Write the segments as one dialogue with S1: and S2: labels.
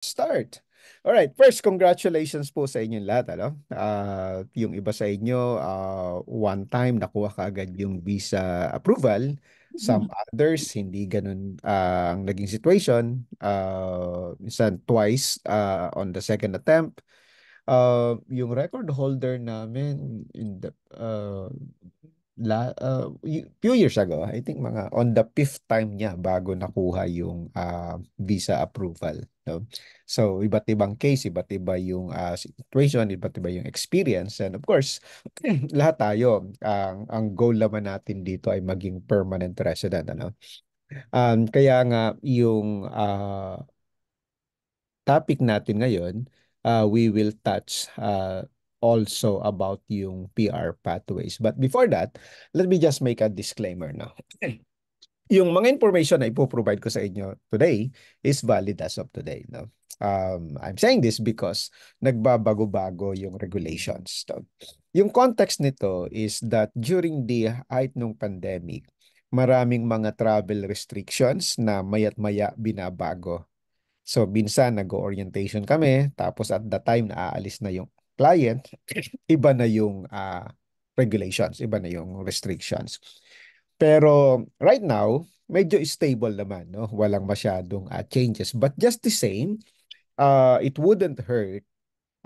S1: start. All right, first congratulations po sa inyong lahat, ano? Uh, yung iba sa inyo uh, one time nakuha kaagad yung visa approval. Mm-hmm. Some others hindi ganun uh, ang naging situation. Uh minsan twice uh, on the second attempt. Uh, yung record holder namin in the uh, la, uh, few years ago, I think mga on the fifth time niya bago nakuha yung uh, visa approval. No? So, iba't ibang case, iba't iba yung uh, situation, iba't iba yung experience. And of course, lahat tayo, ang, ang goal naman natin dito ay maging permanent resident. Ano? Um, kaya nga, yung uh, topic natin ngayon, uh, we will touch uh, also about yung PR pathways. But before that, let me just make a disclaimer now. Yung mga information na ipoprovide ko sa inyo today is valid as of today. No? Um, I'm saying this because nagbabago-bago yung regulations. No? Yung context nito is that during the height ng pandemic, maraming mga travel restrictions na mayat maya binabago. So, binsan nag-orientation kami, tapos at the time naaalis na yung client, iba na yung uh, regulations, iba na yung restrictions. Pero right now, medyo stable naman, no? Walang masyadong uh, changes. But just the same, uh, it wouldn't hurt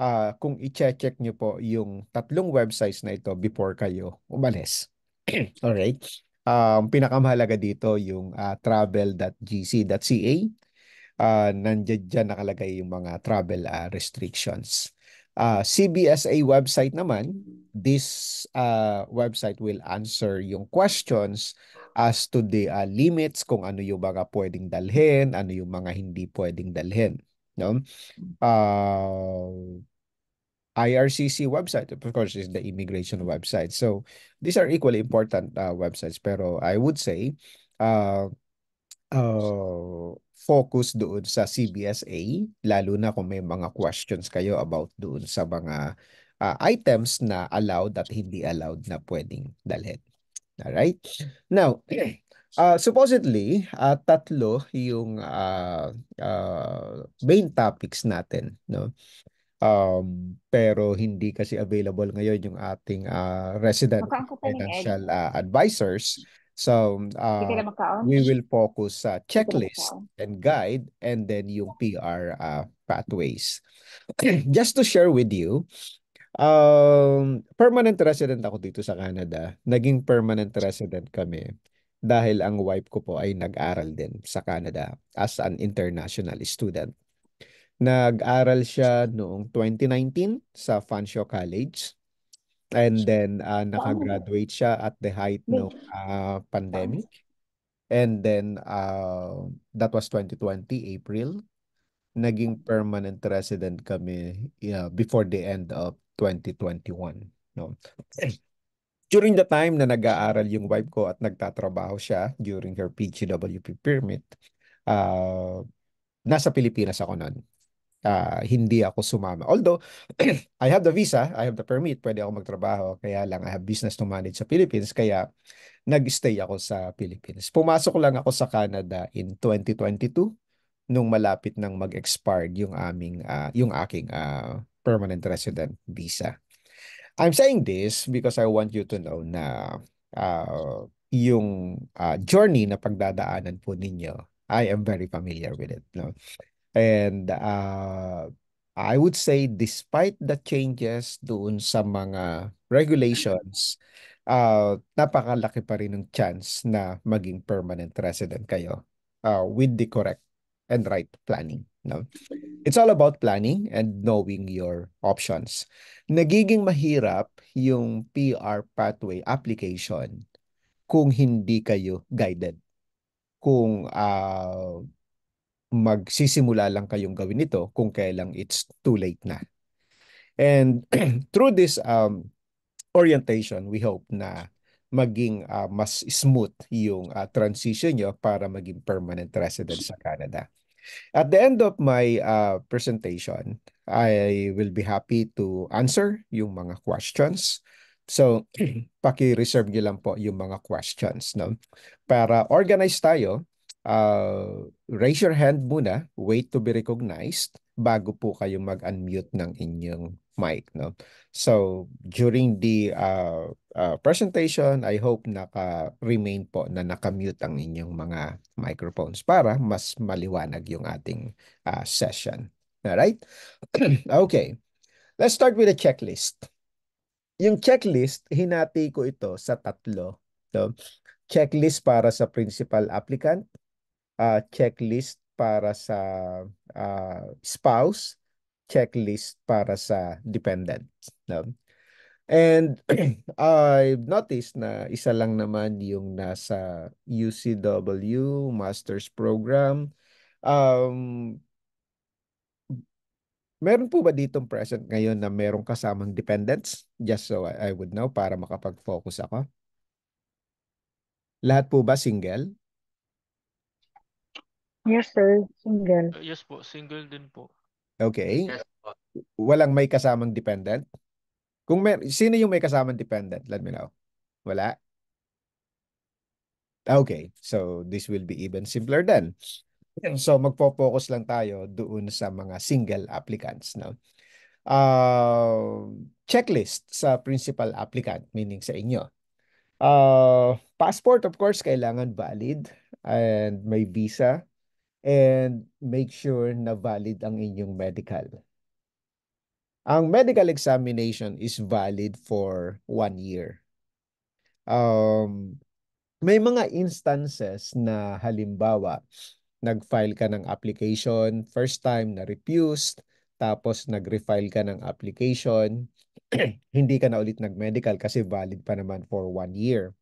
S1: uh, kung i-check nyo po yung tatlong websites na ito before kayo umalis. Alright? Um, pinakamahalaga dito yung uh, travel.gc.ca. Uh, nandiyan dyan nakalagay yung mga travel uh, restrictions. Uh, ah, CBSA website naman, this uh, website will answer yung questions as to the uh, limits kung ano yung mga pwedeng dalhin, ano yung mga hindi pwedeng dalhin. No? Uh, IRCC website, of course, is the immigration website. So these are equally important uh, websites. Pero I would say, uh, uh, focus doon sa CBSA, lalo na kung may mga questions kayo about doon sa mga uh, items na allowed at hindi allowed na pwedeng dalhin. Alright? Now, uh, supposedly, uh, tatlo yung uh, uh, main topics natin. No? Um, pero hindi kasi available ngayon yung ating uh, resident financial uh, advisors. So, uh, we will focus sa uh, checklist and guide and then yung PR uh, pathways. Just to share with you, um, permanent resident ako dito sa Canada. Naging permanent resident kami dahil ang wife ko po ay nag-aral din sa Canada as an international student. Nag-aral siya noong 2019 sa Fanshawe College And then uh, nakagraduate siya at the height ng uh, ah, pandemic. And then uh, that was 2020 April. Naging permanent resident kami yeah, before the end of 2021. No. During the time na nag-aaral yung wife ko at nagtatrabaho siya during her PGWP permit, uh, nasa Pilipinas ako noon uh, hindi ako sumama. Although, I have the visa, I have the permit, pwede ako magtrabaho, kaya lang I have business to manage sa Philippines, kaya nag-stay ako sa Philippines. Pumasok lang ako sa Canada in 2022 nung malapit nang mag-expire yung aming uh, yung aking uh, permanent resident visa. I'm saying this because I want you to know na uh, yung uh, journey na pagdadaanan po ninyo, I am very familiar with it. No? And uh, I would say despite the changes doon sa mga regulations, uh, napakalaki pa rin ng chance na maging permanent resident kayo uh, with the correct and right planning. No? It's all about planning and knowing your options. Nagiging mahirap yung PR pathway application kung hindi kayo guided. Kung uh, magsisimula lang kayong gawin ito kung kailang it's too late na. And through this um, orientation, we hope na maging uh, mas smooth yung uh, transition nyo para maging permanent resident sa Canada. At the end of my uh, presentation, I will be happy to answer yung mga questions. So, paki-reserve nyo lang po yung mga questions. No? Para organize tayo uh, raise your hand muna, wait to be recognized bago po kayo mag-unmute ng inyong mic. No? So, during the uh, uh, presentation, I hope naka-remain po na naka-mute ang inyong mga microphones para mas maliwanag yung ating uh, session. Alright? okay. Let's start with a checklist. Yung checklist, hinati ko ito sa tatlo. No? Checklist para sa principal applicant, uh, checklist para sa uh, spouse, checklist para sa dependent. No? And I've noticed na isa lang naman yung nasa UCW master's program. Um, meron po ba ditong present ngayon na merong kasamang dependents? Just so I, I would know para makapag-focus ako. Lahat po ba single? Yes, sir. Single. Uh, yes po, single din po. Okay. Yes Walang may kasamang dependent? Kung may, sino yung may kasamang dependent? Let me know. Wala? Ah, okay. So, this will be even simpler then. So, magpo-focus lang tayo doon sa mga single applicants. No? Uh, checklist sa principal applicant, meaning sa inyo. Uh, passport, of course, kailangan valid and may visa and make sure na valid ang inyong medical. Ang medical examination is valid for one year. Um, may mga instances na halimbawa, nag-file ka ng application, first time na refused, tapos nag-refile ka ng application, hindi ka na ulit nag-medical kasi valid pa naman for one year.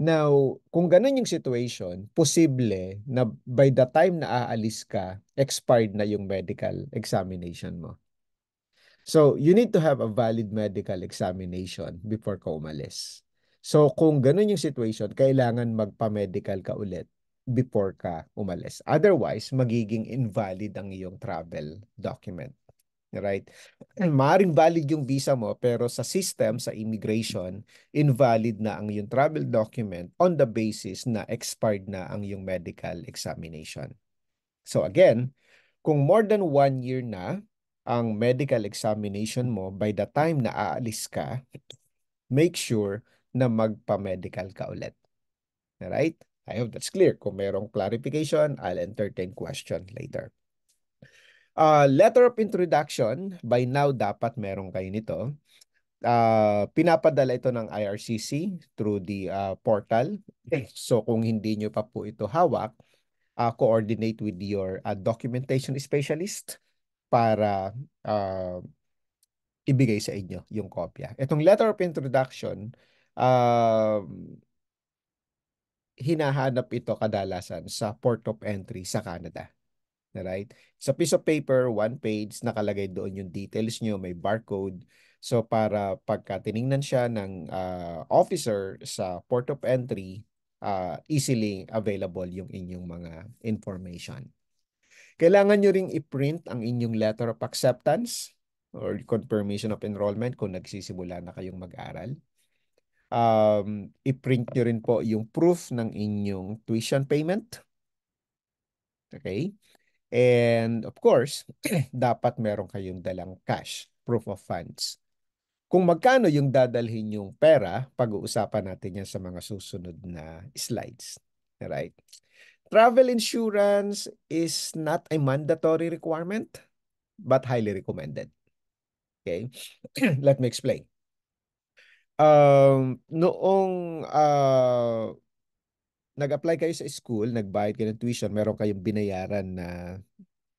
S1: Now, kung ganun yung situation, posible na by the time na aalis ka, expired na yung medical examination mo. So, you need to have a valid medical examination before ka umalis. So, kung ganun yung situation, kailangan magpa-medical ka ulit before ka umalis. Otherwise, magiging invalid ang iyong travel document. Right? Maring valid yung visa mo pero sa system, sa immigration, invalid na ang yung travel document on the basis na expired na ang yung medical examination. So again, kung more than one year na ang medical examination mo by the time na aalis ka, make sure na magpa-medical ka ulit. Alright? I hope that's clear. Kung merong clarification, I'll entertain question later. Uh, letter of introduction, by now dapat meron kayo nito. Uh, pinapadala ito ng IRCC through the uh, portal. So kung hindi nyo pa po ito hawak, uh, coordinate with your uh, documentation specialist para uh, ibigay sa inyo yung kopya. Itong letter of introduction, uh, hinahanap ito kadalasan sa port of entry sa Canada. Right? Sa piece of paper, one page, nakalagay doon yung details nyo, may barcode. So para pagka tiningnan siya ng uh, officer sa port of entry, uh, easily available yung inyong mga information. Kailangan nyo ring i-print ang inyong letter of acceptance or confirmation of enrollment kung nagsisimula na kayong mag-aral. Um, i-print nyo rin po yung proof ng inyong tuition payment. Okay? And of course, dapat meron kayong dalang cash, proof of funds. Kung magkano yung dadalhin yung pera, pag-uusapan natin yan sa mga susunod na slides. Right? Travel insurance is not a mandatory requirement, but highly recommended. Okay? Let me explain. Um, noong uh, nag-apply kayo sa school, nagbayad kayo ng tuition, meron kayong binayaran na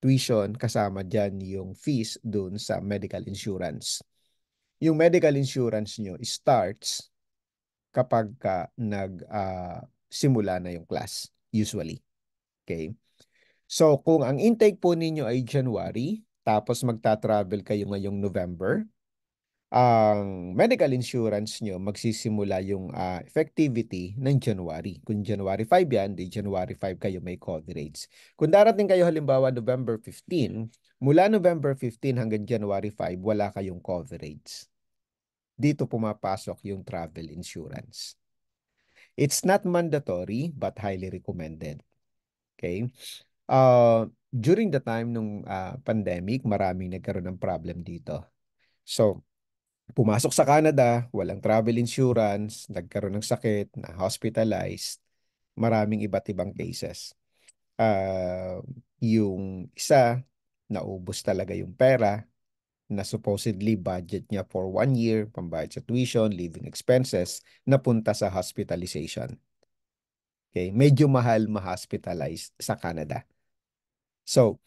S1: tuition kasama dyan yung fees dun sa medical insurance. Yung medical insurance nyo starts kapag ka nag-simula ah, uh, na yung class, usually. Okay? So, kung ang intake po ninyo ay January, tapos magta-travel kayo ngayong November, ang medical insurance nyo, magsisimula yung uh, effectivity ng January. Kung January 5 yan, di January 5 kayo may coverage. Kung darating kayo halimbawa November 15, mula November 15 hanggang January 5, wala kayong coverage. Dito pumapasok yung travel insurance. It's not mandatory but highly recommended. Okay? Uh, during the time ng uh, ah, pandemic, maraming nagkaroon ng problem dito. So, Pumasok sa Canada, walang travel insurance, nagkaroon ng sakit, na-hospitalized, maraming iba't ibang cases. Uh, yung isa, naubos talaga yung pera na supposedly budget niya for one year, pambayad sa tuition, living expenses, napunta sa hospitalization. Okay, medyo mahal ma-hospitalize sa Canada. So,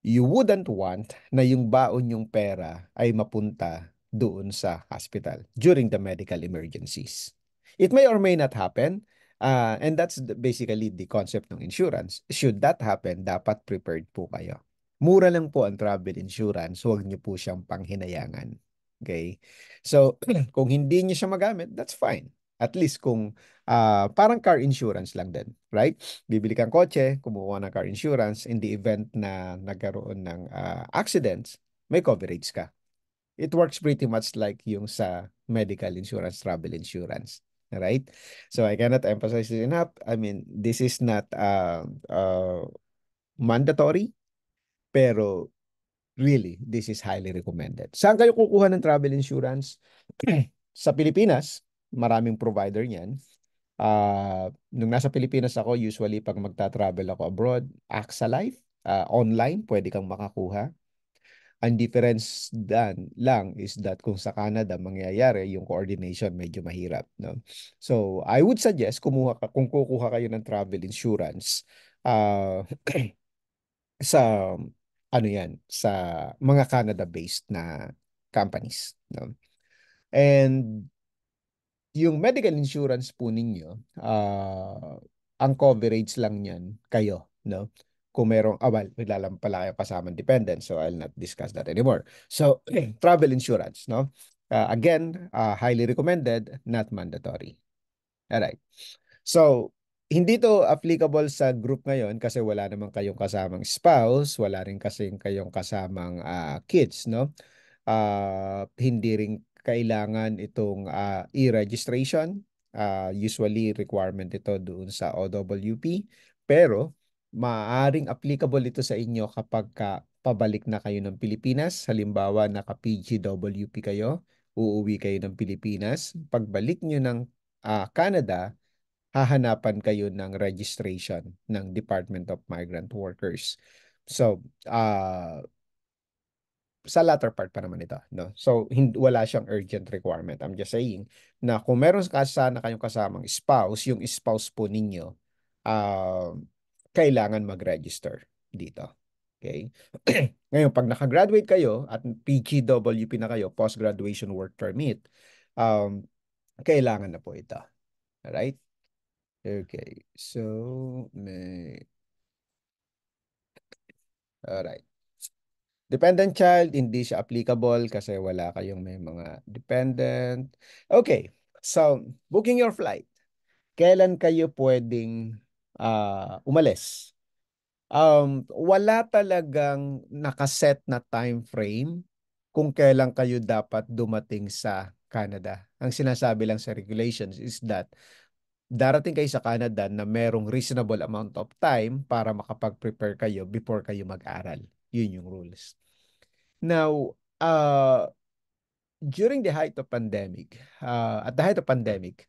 S1: you wouldn't want na yung baon yung pera ay mapunta doon sa hospital during the medical emergencies. It may or may not happen, uh, and that's basically the concept ng insurance. Should that happen, dapat prepared po kayo. Mura lang po ang travel insurance, huwag niyo po siyang panghinayangan. Okay? So, kung hindi niyo siya magamit, that's fine. At least kung uh, parang car insurance lang din, right? Bibili kang kotse, kumuha ng car insurance, in the event na nagkaroon ng uh, accidents, may coverage ka it works pretty much like yung sa medical insurance, travel insurance. Right? So I cannot emphasize it enough. I mean, this is not uh, uh, mandatory, pero really, this is highly recommended. Saan kayo kukuha ng travel insurance? sa Pilipinas, maraming provider niyan. Uh, nung nasa Pilipinas ako, usually pag magta-travel ako abroad, AXA Life, uh, online, pwede kang makakuha. Ang difference dan lang is that kung sa Canada mangyayari yung coordination medyo mahirap, no. So, I would suggest kumuha ka, kung kukuha kayo ng travel insurance uh, sa ano yan, sa mga Canada-based na companies, no. And yung medical insurance po ninyo, uh, ang coverage lang niyan kayo, no? kung merong, ah well, maglalang pala kayo kasama dependent, so I'll not discuss that anymore. So, travel insurance, no? Uh, again, uh, highly recommended, not mandatory. Alright. So, hindi to applicable sa group ngayon kasi wala naman kayong kasamang spouse, wala rin kasi kayong kasamang uh, kids, no? Uh, hindi rin kailangan itong uh, e-registration. Uh, usually, requirement ito doon sa OWP. Pero, maaaring applicable ito sa inyo kapag ka pabalik na kayo ng Pilipinas. Halimbawa, naka-PGWP kayo, uuwi kayo ng Pilipinas. Pagbalik nyo ng uh, Canada, hahanapan kayo ng registration ng Department of Migrant Workers. So, uh, sa latter part pa naman ito. No? So, hindi, wala siyang urgent requirement. I'm just saying na kung meron ka sana kayong kasamang spouse, yung spouse po ninyo, uh, kailangan mag-register dito. Okay? Ngayon, pag nakagraduate kayo at PGWP na kayo, post-graduation work permit, um, kailangan na po ito. Alright? Okay. So, may... Alright. Dependent child, hindi siya applicable kasi wala kayong may mga dependent. Okay. So, booking your flight. Kailan kayo pwedeng uh, umalis. Um, wala talagang nakaset na time frame kung kailan kayo dapat dumating sa Canada. Ang sinasabi lang sa regulations is that darating kayo sa Canada na merong reasonable amount of time para makapag-prepare kayo before kayo mag-aral. Yun yung rules. Now, uh, during the height of pandemic, uh, at the height of pandemic,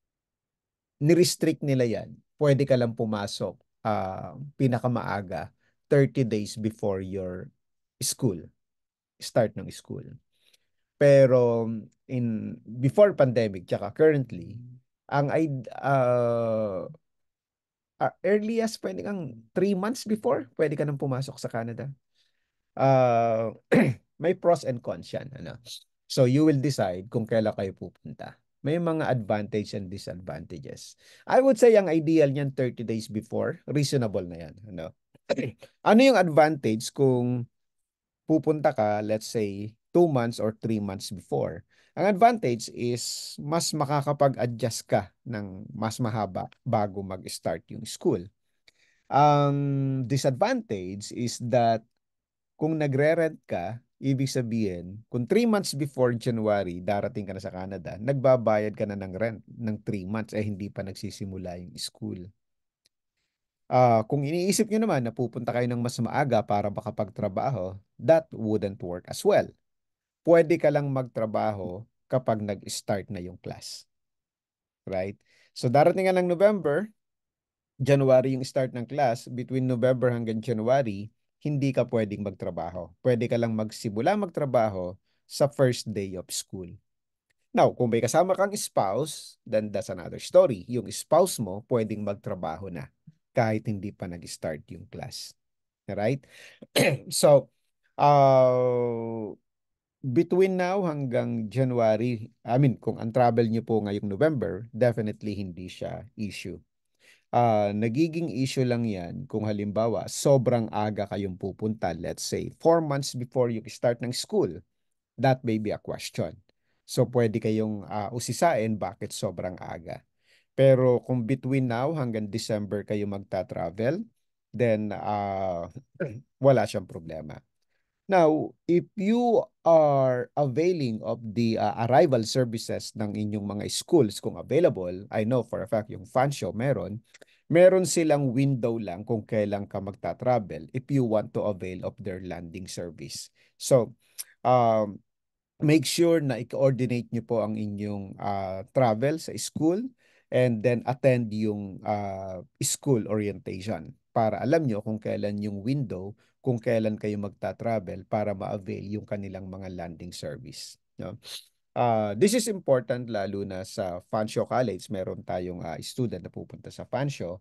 S1: ni-restrict nila yan pwede ka lang pumasok uh, pinakamaaga 30 days before your school start ng school. Pero in before pandemic tsaka currently ang uh, uh, earliest pwede kang 3 months before pwede ka nang pumasok sa Canada. Uh, may pros and cons yan. Ano? So you will decide kung kailan kayo pupunta may mga advantage and disadvantages. I would say ang ideal niyan 30 days before, reasonable na yan. Ano? ano yung advantage kung pupunta ka, let's say, 2 months or 3 months before? Ang advantage is mas makakapag-adjust ka ng mas mahaba bago mag-start yung school. Ang disadvantage is that kung nagre-rent ka, ibig sabihin, kung 3 months before January, darating ka na sa Canada, nagbabayad ka na ng rent ng 3 months eh hindi pa nagsisimula yung school. Uh, kung iniisip nyo naman na pupunta kayo ng mas maaga para makapagtrabaho, that wouldn't work as well. Pwede ka lang magtrabaho kapag nag-start na yung class. Right? So darating ka ng November, January yung start ng class, between November hanggang January, hindi ka pwedeng magtrabaho. Pwede ka lang magsimula magtrabaho sa first day of school. Now, kung may kasama kang spouse, then that's another story. Yung spouse mo, pwedeng magtrabaho na kahit hindi pa nag-start yung class. Right? so, uh, between now hanggang January, I mean, kung ang travel niyo po ngayong November, definitely hindi siya issue uh, nagiging issue lang yan kung halimbawa sobrang aga kayong pupunta. Let's say, four months before you start ng school. That may be a question. So pwede kayong uh, usisain bakit sobrang aga. Pero kung between now hanggang December kayo magta-travel, then uh, wala siyang problema. Now, if you are availing of the uh, arrival services ng inyong mga schools kung available, I know for a fact yung fan show meron, meron silang window lang kung kailan ka magta-travel if you want to avail of their landing service. So, um, make sure na i-coordinate nyo po ang inyong uh, travel sa school and then attend yung uh, school orientation para alam nyo kung kailan yung window kung kailan kayo magta-travel para ma-avail yung kanilang mga landing service. No? Uh, this is important lalo na sa Fanshawe College. Meron tayong uh, student na pupunta sa Fanshawe.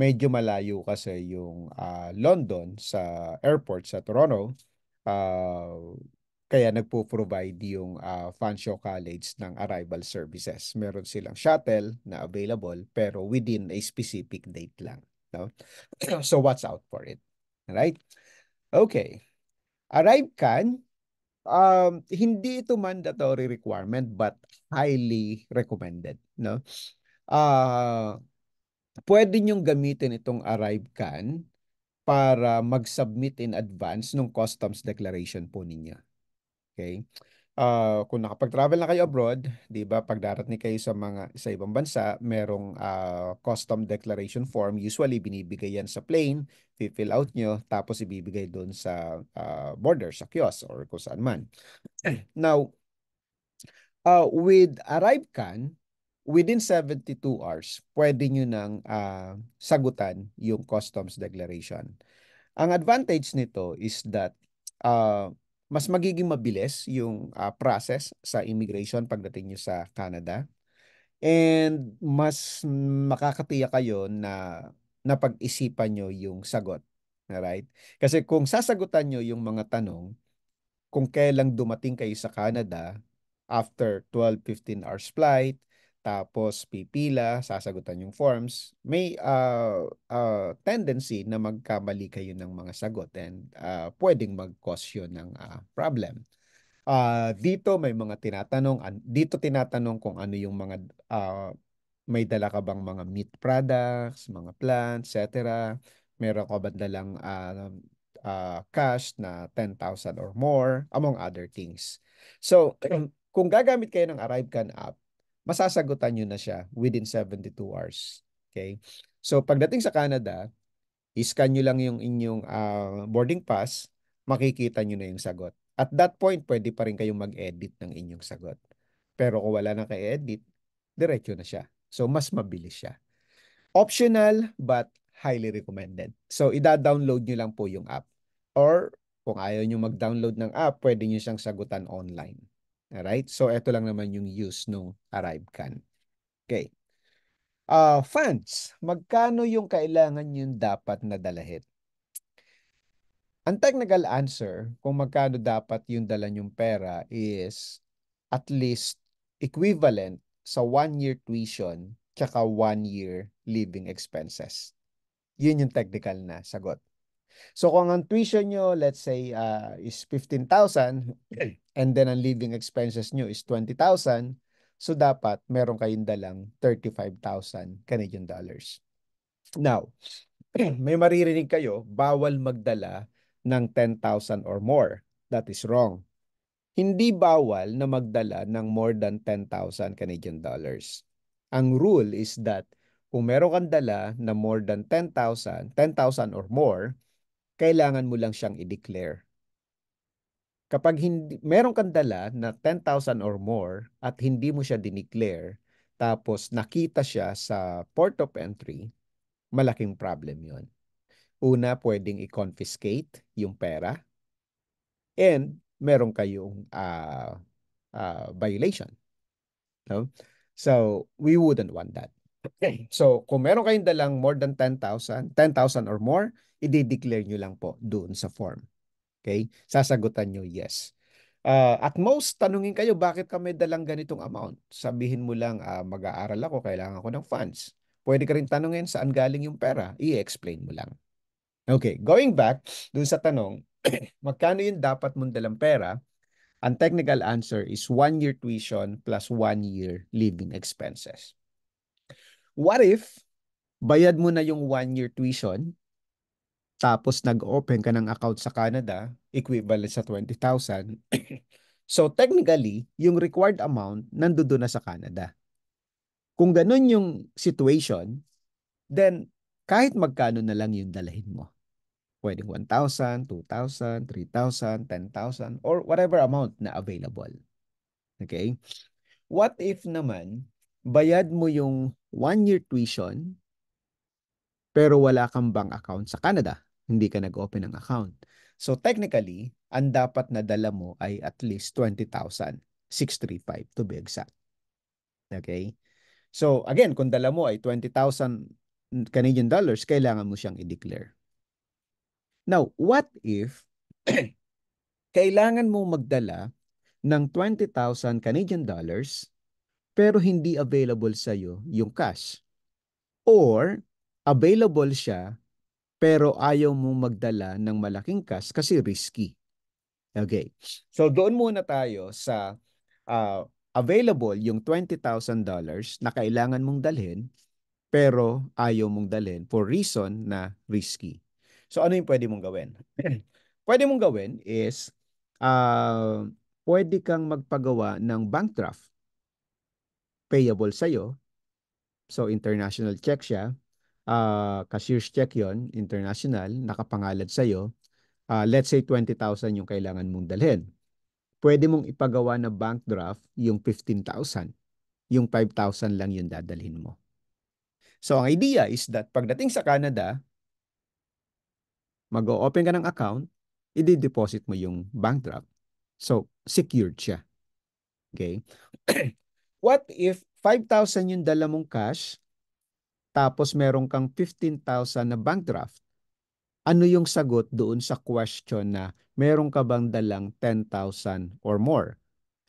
S1: Medyo malayo kasi yung uh, London sa airport sa Toronto. Uh, kaya nagpo-provide yung uh, Fanshawe College ng arrival services. Meron silang shuttle na available pero within a specific date lang. No? so watch out for it. Right? Okay. Arrive can, um, hindi ito mandatory requirement but highly recommended. No? Uh, pwede niyong gamitin itong arrive can para mag-submit in advance ng customs declaration po ninyo. Okay? uh, kung nakapag-travel na kayo abroad, 'di ba, pag darating kayo sa mga sa ibang bansa, merong uh, custom declaration form. Usually binibigay 'yan sa plane, fill out nyo tapos ibibigay doon sa uh, border, sa kiosk or kung saan man. Now, uh, with arrive can within 72 hours, pwede nyo nang uh, sagutan yung customs declaration. Ang advantage nito is that uh, mas magiging mabilis yung uh, process sa immigration pagdating nyo sa Canada. And mas makakatiyak kayo na napag-isipan nyo yung sagot. Alright? Kasi kung sasagutan nyo yung mga tanong, kung kailang dumating kayo sa Canada after 12-15 hours flight, tapos pipila, sasagutan yung forms, may uh, uh, tendency na magkamali kayo ng mga sagot and uh, pwedeng mag-cause yun ng uh, problem. Uh, dito may mga tinatanong, dito tinatanong kung ano yung mga, uh, may dala ka bang mga meat products, mga plants, etc. Meron ka ba dalang uh, uh, cash na 10,000 or more, among other things. So, kung gagamit kayo ng ArriveCan app, masasagutan nyo na siya within 72 hours. Okay? So pagdating sa Canada, iscan nyo lang yung inyong uh, boarding pass, makikita nyo na yung sagot. At that point, pwede pa rin kayong mag-edit ng inyong sagot. Pero kung wala na kay edit diretso na siya. So, mas mabilis siya. Optional but highly recommended. So, ida-download nyo lang po yung app. Or, kung ayaw nyo mag-download ng app, pwede nyo siyang sagutan online. Alright? So, ito lang naman yung use nung arrive can. Okay. Uh, funds. Magkano yung kailangan yung dapat na dalahin? Ang technical answer kung magkano dapat yung dala yung pera is at least equivalent sa one-year tuition tsaka one-year living expenses. Yun yung technical na sagot. So kung ang tuition nyo, let's say, uh, is 15,000 and then ang living expenses nyo is 20,000, so dapat meron kayong dalang 35,000 Canadian dollars. Now, may maririnig kayo, bawal magdala ng 10,000 or more. That is wrong. Hindi bawal na magdala ng more than 10,000 Canadian dollars. Ang rule is that kung meron kang dala na more than 10,000, 10,000 or more, kailangan mo lang siyang i-declare. Kapag hindi, meron kang dala na 10,000 or more at hindi mo siya dineclare, tapos nakita siya sa port of entry, malaking problem yon. Una, pwedeng i-confiscate yung pera. And meron kayong uh, uh, violation. No? So, we wouldn't want that. Okay. So, kung meron kayong dalang more than 10,000, 10,000 or more, i-declare nyo lang po doon sa form. Okay? Sasagutan nyo yes. Uh, at most, tanungin kayo, bakit kami dalang ganitong amount? Sabihin mo lang, uh, mag-aaral ako, kailangan ko ng funds. Pwede ka rin tanungin, saan galing yung pera? I-explain mo lang. Okay, going back dun sa tanong, magkano yung dapat mong dalang pera? Ang technical answer is one year tuition plus one year living expenses. What if bayad mo na yung one year tuition tapos nag-open ka ng account sa Canada, equivalent sa 20,000. so technically, yung required amount nandoon na sa Canada. Kung ganun yung situation, then kahit magkano na lang yung dalahin mo. Pwedeng 1,000, 2,000, 3,000, 10,000, or whatever amount na available. Okay? What if naman, bayad mo yung one-year tuition, pero wala kang bank account sa Canada? hindi ka nag-open ng account. So technically, ang dapat na dala mo ay at least 20,000, 635 to be exact. Okay? So again, kung dala mo ay 20,000 Canadian dollars, kailangan mo siyang i-declare. Now, what if kailangan mo magdala ng 20,000 Canadian dollars pero hindi available sa iyo yung cash? Or available siya pero ayaw mong magdala ng malaking cash kasi risky. Okay. So doon muna tayo sa uh, available yung $20,000 na kailangan mong dalhin pero ayaw mong dalhin for reason na risky. So ano yung pwede mong gawin? pwede mong gawin is uh, pwede kang magpagawa ng bank draft payable sa'yo. So international check siya uh, cashier's check yon international, nakapangalan sa'yo, uh, let's say 20,000 yung kailangan mong dalhin. Pwede mong ipagawa na bank draft yung 15,000. Yung 5,000 lang yung dadalhin mo. So ang idea is that pagdating sa Canada, mag-open ka ng account, i-deposit mo yung bank draft. So secured siya. Okay? What if 5,000 yung dala mong cash, tapos meron kang 15,000 na bank draft, ano yung sagot doon sa question na meron ka bang dalang 10,000 or more?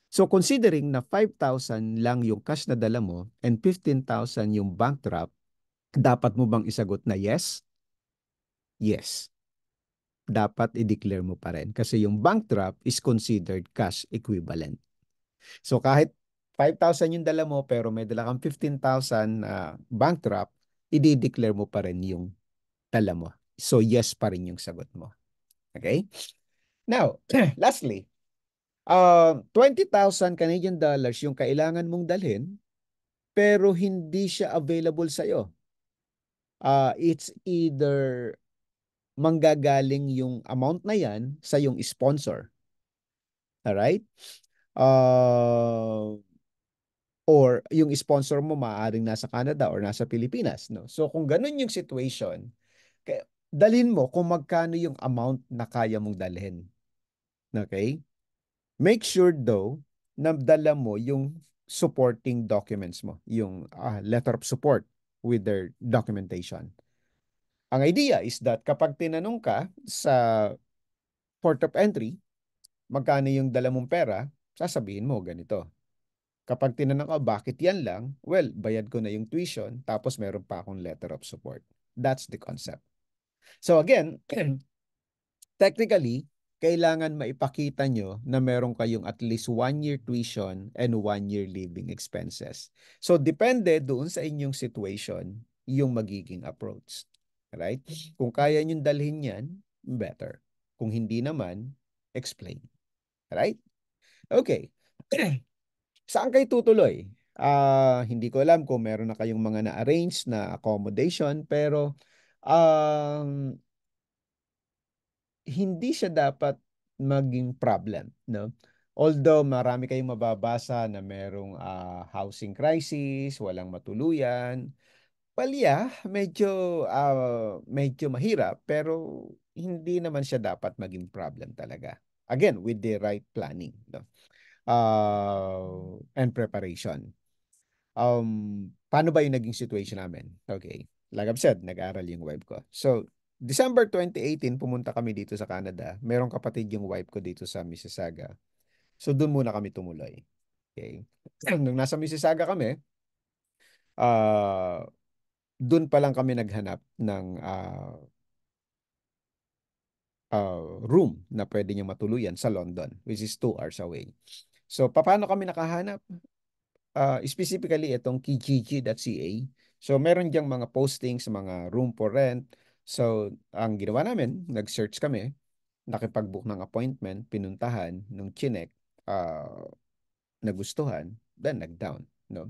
S1: So considering na 5,000 lang yung cash na dala mo and 15,000 yung bank draft, dapat mo bang isagot na yes? Yes. Dapat i-declare mo pa rin kasi yung bank draft is considered cash equivalent. So kahit 5,000 yung dala mo pero may dala kang 15,000 uh, ah, bank drop, i-declare mo pa rin yung dala mo. So yes pa rin yung sagot mo. Okay? Now, lastly, uh, um, 20,000 Canadian dollars yung kailangan mong dalhin pero hindi siya available sa iyo. Uh, ah, it's either manggagaling yung amount na yan sa yung sponsor. All right? Uh, um, or yung sponsor mo maaaring nasa Canada or nasa Pilipinas no so kung ganun yung situation dalhin mo kung magkano yung amount na kaya mong dalhin okay make sure though na dala mo yung supporting documents mo yung uh, letter of support with their documentation ang idea is that kapag tinanong ka sa port of entry magkano yung dala mong pera sasabihin mo ganito Kapag tinanong ka, bakit yan lang? Well, bayad ko na yung tuition, tapos meron pa akong letter of support. That's the concept. So again, technically, kailangan maipakita nyo na meron kayong at least one year tuition and one year living expenses. So, depende doon sa inyong situation, yung magiging approach. Right? Kung kaya nyo dalhin yan, better. Kung hindi naman, explain. Right? Okay. Saan kayo tutuloy? Uh, hindi ko alam kung meron na kayong mga na-arrange na accommodation pero um, hindi siya dapat maging problem, no? Although marami kayong mababasa na merong uh, housing crisis, walang matuluyan, well yeah, medyo uh, medyo mahirap pero hindi naman siya dapat maging problem talaga. Again, with the right planning, no? uh, and preparation. Um, paano ba yung naging situation namin? Okay. Like I've said, nag-aral yung wife ko. So, December 2018, pumunta kami dito sa Canada. Merong kapatid yung wife ko dito sa Mississauga. So, doon muna kami tumuloy. Okay. Nung nasa Mississauga kami, uh, ah, doon pa lang kami naghanap ng uh, uh, room na pwede niya matuluyan sa London, which is two hours away. So paano kami nakahanap? Uh, specifically itong kijiji.ca. So meron diyang mga postings, mga room for rent. So ang ginawa namin, nag-search kami, nakipag-book ng appointment, pinuntahan, nung chinek, uh, nagustuhan, then nag-down. No?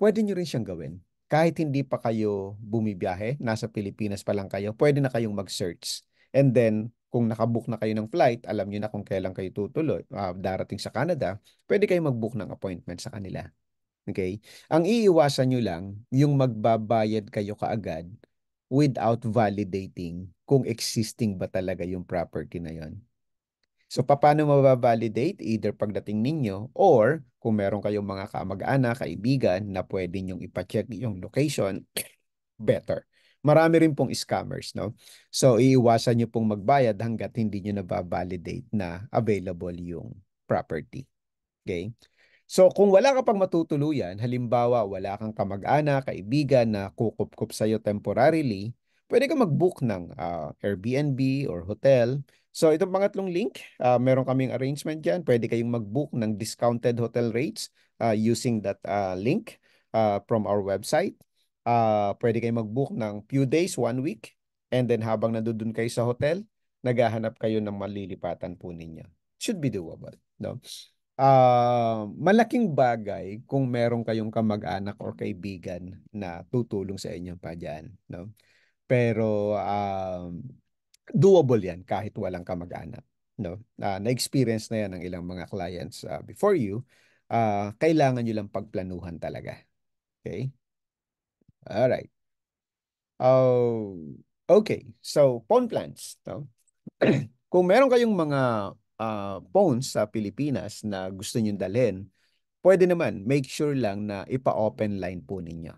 S1: Pwede nyo rin siyang gawin. Kahit hindi pa kayo bumibiyahe, nasa Pilipinas pa lang kayo, pwede na kayong mag-search And then, kung nakabook na kayo ng flight, alam niyo na kung kailan kayo tutuloy, uh, darating sa Canada, pwede kayo mag-book ng appointment sa kanila. Okay? Ang iiwasan nyo lang, yung magbabayad kayo kaagad without validating kung existing ba talaga yung property na yon. So, paano mababalidate? Either pagdating ninyo or kung meron kayong mga kamag-anak, kaibigan na pwede nyong ipacheck yung location, better marami rin pong scammers, no? So, iiwasan niyo pong magbayad hanggat hindi niyo nyo validate na available yung property. Okay? So, kung wala ka pang matutuluyan, halimbawa wala kang kamag-anak, kaibigan na kukup sa iyo temporarily, pwede ka mag-book ng uh, Airbnb or hotel. So, itong pangatlong link, uh, meron kaming arrangement diyan, Pwede kayong mag-book ng discounted hotel rates uh, using that uh, link uh, from our website uh, pwede kayo mag-book ng few days, one week, and then habang nandoon kayo sa hotel, naghahanap kayo ng malilipatan po ninyo. Should be doable. No? Uh, malaking bagay kung meron kayong kamag-anak or kaibigan na tutulong sa inyo pa dyan. No? Pero uh, doable yan kahit walang kamag-anak. No? Uh, na-experience na yan ng ilang mga clients uh, before you. Uh, kailangan nyo lang pagplanuhan talaga. Okay? All right. Oh, okay. So, pawn plants. No? Kung meron kayong mga uh, pawns sa Pilipinas na gusto niyo dalhin, pwede naman, make sure lang na ipa-open line po ninyo.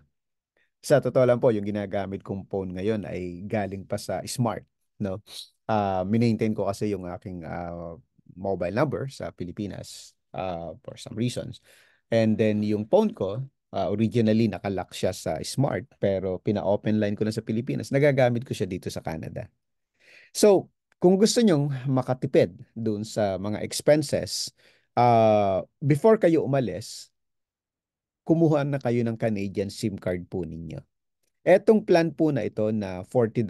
S1: Sa totoo lang po, yung ginagamit kong phone ngayon ay galing pa sa Smart. No? Uh, ah, minaintain ko kasi yung aking uh, mobile number sa Pilipinas uh, for some reasons. And then yung phone ko, Uh, originally nakalock siya sa Smart pero pina-open line ko lang sa Pilipinas. Nagagamit ko siya dito sa Canada. So, kung gusto nyong makatipid doon sa mga expenses, uh, before kayo umalis, kumuha na kayo ng Canadian SIM card po ninyo. Etong plan po na ito na $40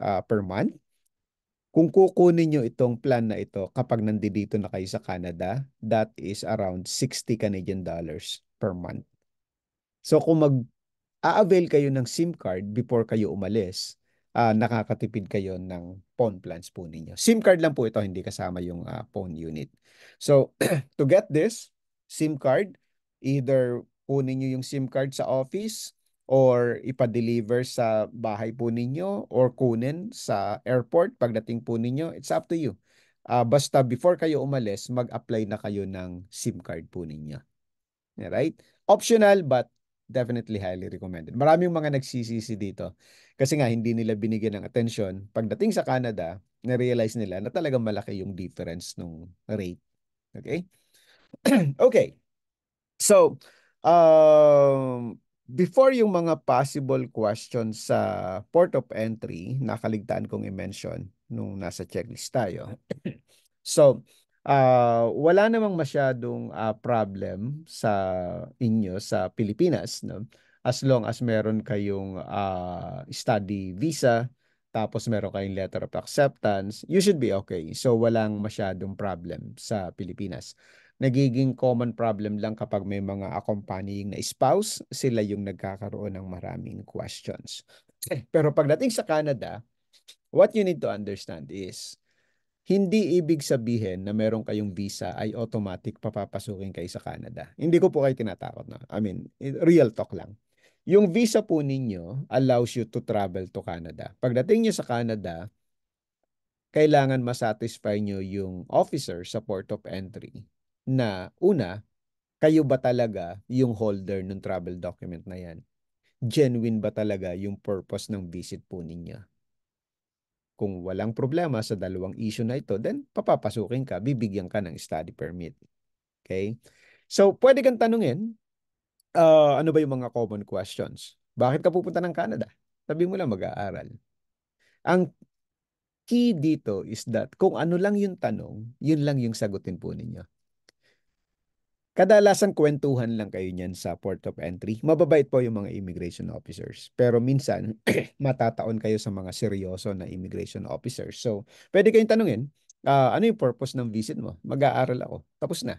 S1: uh, ah, per month, kung kukunin nyo itong plan na ito kapag nandito na kayo sa Canada, that is around 60 Canadian dollars per month. So kung mag-a-avail kayo ng SIM card before kayo umalis, uh, nakakatipid kayo ng phone plans po ninyo. SIM card lang po ito, hindi kasama yung uh, ah, phone unit. So to get this SIM card, either kunin niyo yung SIM card sa office or ipa-deliver sa bahay po ninyo or kunin sa airport pagdating po ninyo. It's up to you. Uh, basta before kayo umalis, mag-apply na kayo ng SIM card po ninyo. Alright? Optional but definitely highly recommended. Maraming mga nagsisisi dito kasi nga hindi nila binigyan ng attention. Pagdating sa Canada, na-realize nila na talagang malaki yung difference ng rate. Okay? okay. So, um, before yung mga possible questions sa port of entry, nakaligtaan kong i-mention nung nasa checklist tayo. so, uh, wala namang masyadong uh, problem sa inyo sa Pilipinas no as long as meron kayong uh, study visa tapos meron kayong letter of acceptance you should be okay so walang masyadong problem sa Pilipinas nagiging common problem lang kapag may mga accompanying na spouse sila yung nagkakaroon ng maraming questions eh, pero pagdating sa Canada what you need to understand is hindi ibig sabihin na meron kayong visa ay automatic papapasukin kayo sa Canada. Hindi ko po kayo tinatakot na. I mean, real talk lang. Yung visa po ninyo allows you to travel to Canada. Pagdating nyo sa Canada, kailangan masatisfy nyo yung officer sa port of entry na una, kayo ba talaga yung holder ng travel document na yan? Genuine ba talaga yung purpose ng visit po ninyo? Kung walang problema sa dalawang issue na ito, then papapasukin ka, bibigyan ka ng study permit. Okay? So, pwede kang tanungin, uh, ano ba yung mga common questions? Bakit ka pupunta ng Canada? Sabi mo lang mag-aaral. Ang key dito is that kung ano lang yung tanong, yun lang yung sagutin po ninyo. Kadalasan kwentuhan lang kayo niyan sa port of entry. Mababait po yung mga immigration officers. Pero minsan, matataon kayo sa mga seryoso na immigration officers. So, pwede kayong tanungin, uh, ano yung purpose ng visit mo? Mag-aaral ako. Tapos na.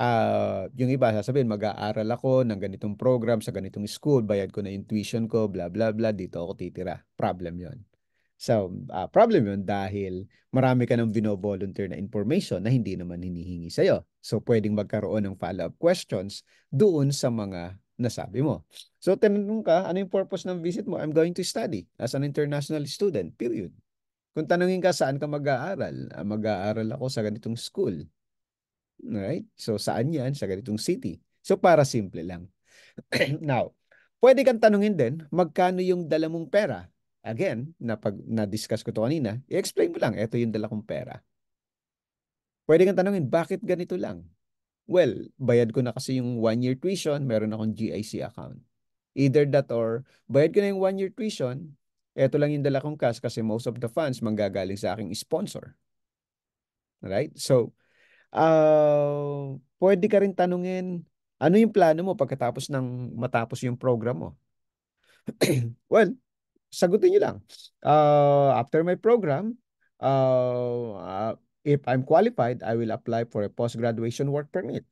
S1: Uh, yung iba sasabihin, mag-aaral ako ng ganitong program sa ganitong school, bayad ko na yung tuition ko, bla bla bla, dito ako titira. Problem yon So, uh, problem yun dahil marami ka ng binovolunteer na information na hindi naman hinihingi sa'yo. So, pwedeng magkaroon ng follow-up questions doon sa mga nasabi mo. So, tanong ka, ano yung purpose ng visit mo? I'm going to study as an international student, period. Kung tanungin ka, saan ka mag-aaral? Ah, mag-aaral ako sa ganitong school. Right? So, saan yan? Sa ganitong city. So, para simple lang. Now, pwede kang tanungin din, magkano yung dala mong pera? again, na pag na-discuss ko to kanina, i-explain mo lang, ito yung dala kong pera. Pwede kang tanungin, bakit ganito lang? Well, bayad ko na kasi yung one-year tuition, meron akong GIC account. Either that or, bayad ko na yung one-year tuition, ito lang yung dala kong cash kasi most of the funds manggagaling sa aking sponsor. Right? So, uh, pwede ka rin tanungin, ano yung plano mo pagkatapos ng matapos yung program mo? well, sagutin niyo lang. Uh, after my program, uh, uh, if I'm qualified, I will apply for a post-graduation work permit.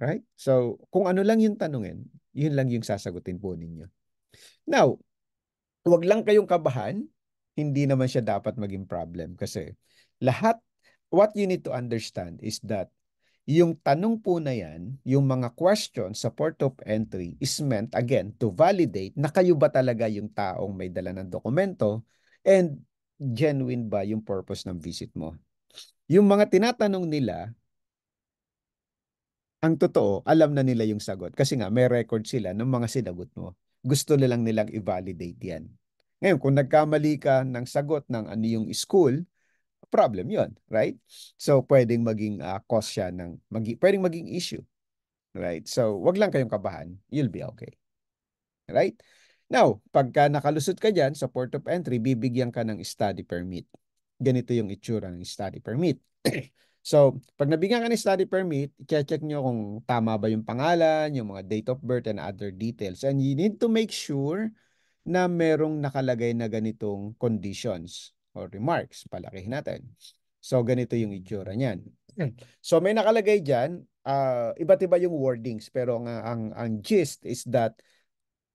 S1: Right? So, kung ano lang yung tanungin, yun lang yung sasagutin po ninyo. Now, wag lang kayong kabahan, hindi naman siya dapat maging problem kasi lahat, what you need to understand is that yung tanong po na yan, yung mga question sa port of entry is meant again to validate na kayo ba talaga yung taong may dala ng dokumento and genuine ba yung purpose ng visit mo. Yung mga tinatanong nila, ang totoo, alam na nila yung sagot kasi nga may record sila ng mga sinagot mo. Gusto na lang nilang i-validate yan. Ngayon, kung nagkamali ka ng sagot ng ano yung school, problem 'yon, right? So pwedeng maging uh, cause siya ng magi pwedeng maging issue. Right? So wag lang kayong kabahan, you'll be okay. Right? Now, pagka nakalusot ka diyan sa port of entry, bibigyan ka ng study permit. Ganito yung itsura ng study permit. So, pag nabigyan ka ng study permit, i-check niyo kung tama ba yung pangalan, yung mga date of birth, and other details. And you need to make sure na merong nakalagay na ganitong conditions or remarks. Palakihin natin. So, ganito yung itsura niyan. So, may nakalagay dyan, uh, iba't iba yung wordings, pero ang, ang, ang gist is that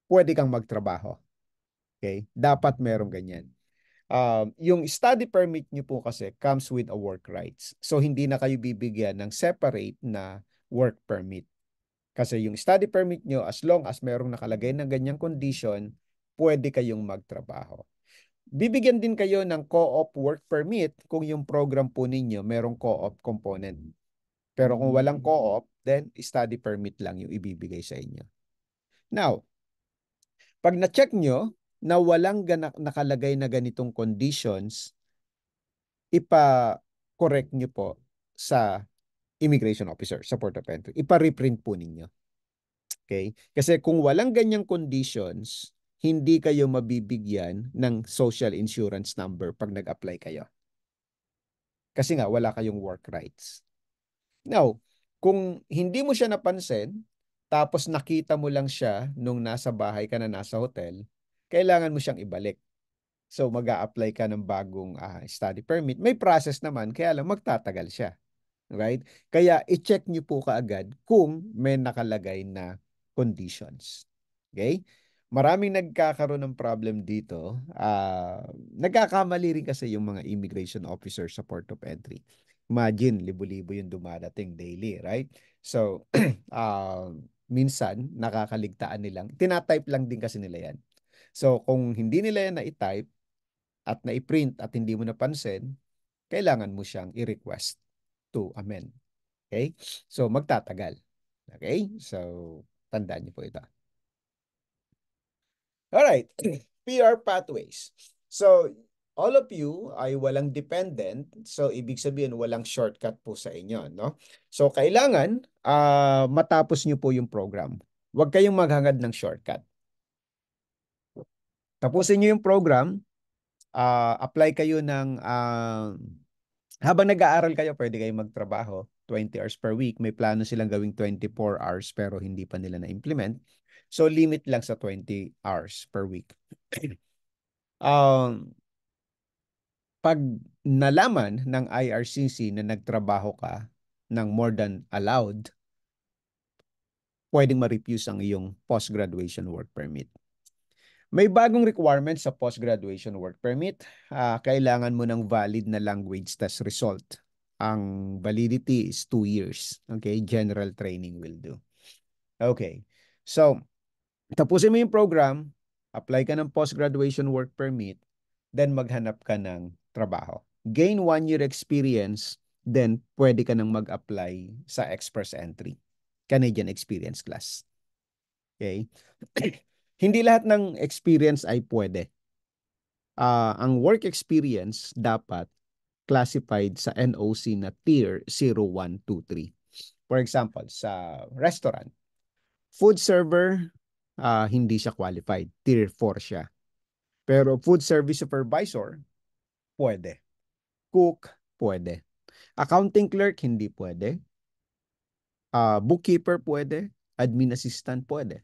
S1: pwede kang magtrabaho. Okay? Dapat merong ganyan. Um, yung study permit nyo po kasi comes with a work rights. So, hindi na kayo bibigyan ng separate na work permit. Kasi yung study permit nyo, as long as merong nakalagay ng ganyang condition, pwede kayong magtrabaho. Bibigyan din kayo ng co-op work permit kung yung program po ninyo merong co-op component. Pero kung walang mm. co-op, then study permit lang yung ibibigay sa inyo. Now, pag na-check nyo na walang ganak nakalagay na ganitong conditions, ipa-correct nyo po sa immigration officer sa port of entry. Ipa-reprint po ninyo. Okay? Kasi kung walang ganyang conditions, hindi kayo mabibigyan ng social insurance number pag nag-apply kayo. Kasi nga, wala kayong work rights. Now, kung hindi mo siya napansin, tapos nakita mo lang siya nung nasa bahay ka na nasa hotel, kailangan mo siyang ibalik. So mag apply ka ng bagong uh, study permit. May process naman, kaya lang magtatagal siya. Right? Kaya i-check niyo po kaagad kung may nakalagay na conditions. Okay? maraming nagkakaroon ng problem dito. Uh, nagkakamali rin kasi yung mga immigration officers sa port of entry. Imagine, libo-libo yung dumadating daily, right? So, uh, minsan, nakakaligtaan nilang, tinatype lang din kasi nila yan. So, kung hindi nila yan na-type at na-print at hindi mo napansin, kailangan mo siyang i-request to amend. Okay? So, magtatagal. Okay? So, tandaan niyo po ito. All right, PR pathways. So, all of you ay walang dependent, so ibig sabihin walang shortcut po sa inyo, no? So, kailangan uh, matapos niyo po yung program. Huwag kayong maghangad ng shortcut. Tapusin niyo yung program, uh, apply kayo ng, uh, habang nag-aaral kayo, pwede kayong magtrabaho, 20 hours per week. May plano silang gawing 24 hours pero hindi pa nila na-implement. So limit lang sa 20 hours per week. um, pag nalaman ng IRCC na nagtrabaho ka ng more than allowed, pwedeng ma-refuse ang iyong post-graduation work permit. May bagong requirement sa post-graduation work permit. Uh, kailangan mo ng valid na language test result. Ang validity is 2 years. Okay, general training will do. Okay, so tapusin mo yung program, apply ka ng post-graduation work permit, then maghanap ka ng trabaho. Gain one year experience, then pwede ka nang mag-apply sa express entry, Canadian experience class. Okay? Hindi lahat ng experience ay pwede. Uh, ang work experience dapat classified sa NOC na tier 0123. For example, sa restaurant, food server, uh, hindi siya qualified. Tier 4 siya. Pero food service supervisor, pwede. Cook, pwede. Accounting clerk, hindi pwede. Uh, bookkeeper, pwede. Admin assistant, pwede.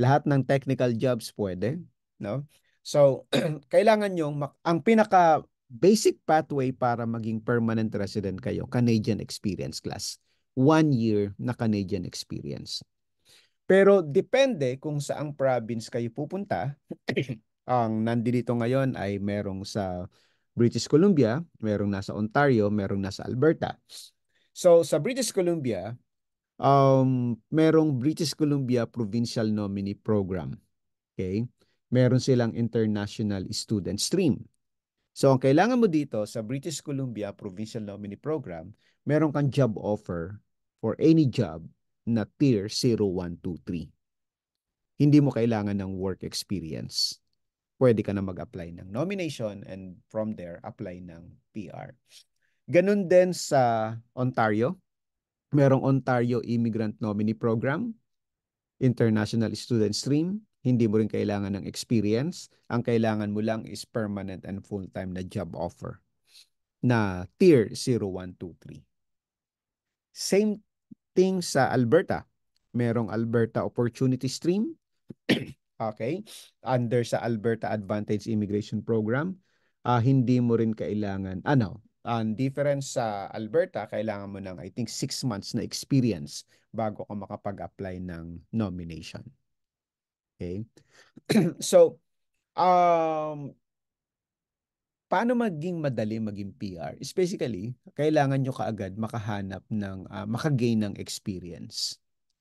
S1: Lahat ng technical jobs, pwede. No? So, kailangan yung, ang pinaka basic pathway para maging permanent resident kayo, Canadian experience class. One year na Canadian experience. Pero depende kung saang province kayo pupunta. Ang nandito ngayon ay merong sa British Columbia, merong nasa Ontario, merong nasa Alberta. So sa British Columbia, um, merong British Columbia Provincial Nominee Program. Okay? Meron silang International Student Stream. So ang kailangan mo dito sa British Columbia Provincial Nominee Program, meron kang job offer for any job na tier 0123. Hindi mo kailangan ng work experience. Pwede ka na mag-apply ng nomination and from there, apply ng PR. Ganun din sa Ontario. Merong Ontario Immigrant Nominee Program, International Student Stream. Hindi mo rin kailangan ng experience. Ang kailangan mo lang is permanent and full-time na job offer na tier 0123. Same connecting sa Alberta. Merong Alberta Opportunity Stream. okay? Under sa Alberta Advantage Immigration Program. Uh, hindi mo rin kailangan, ano, ang difference sa Alberta, kailangan mo ng I think 6 months na experience bago ka makapag-apply ng nomination. Okay? so, um, paano maging madali maging PR? Is basically, kailangan nyo kaagad makahanap ng, uh, makagain ng experience.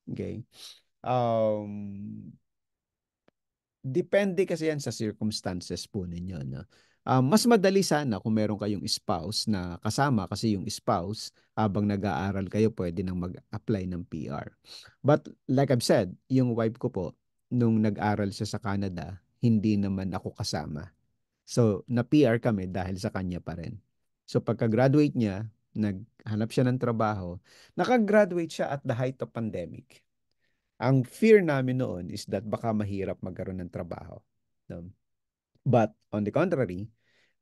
S1: Okay? Um, depende kasi yan sa circumstances po ninyo. No? Um, mas madali sana kung meron kayong spouse na kasama kasi yung spouse habang nag-aaral kayo pwede nang mag-apply ng PR. But like I've said, yung wife ko po, nung nag-aral siya sa Canada, hindi naman ako kasama So, na-PR kami dahil sa kanya pa rin. So, pagka-graduate niya, naghanap siya ng trabaho. Nakagraduate siya at the height of pandemic. Ang fear namin noon is that baka mahirap magkaroon ng trabaho. No? But on the contrary,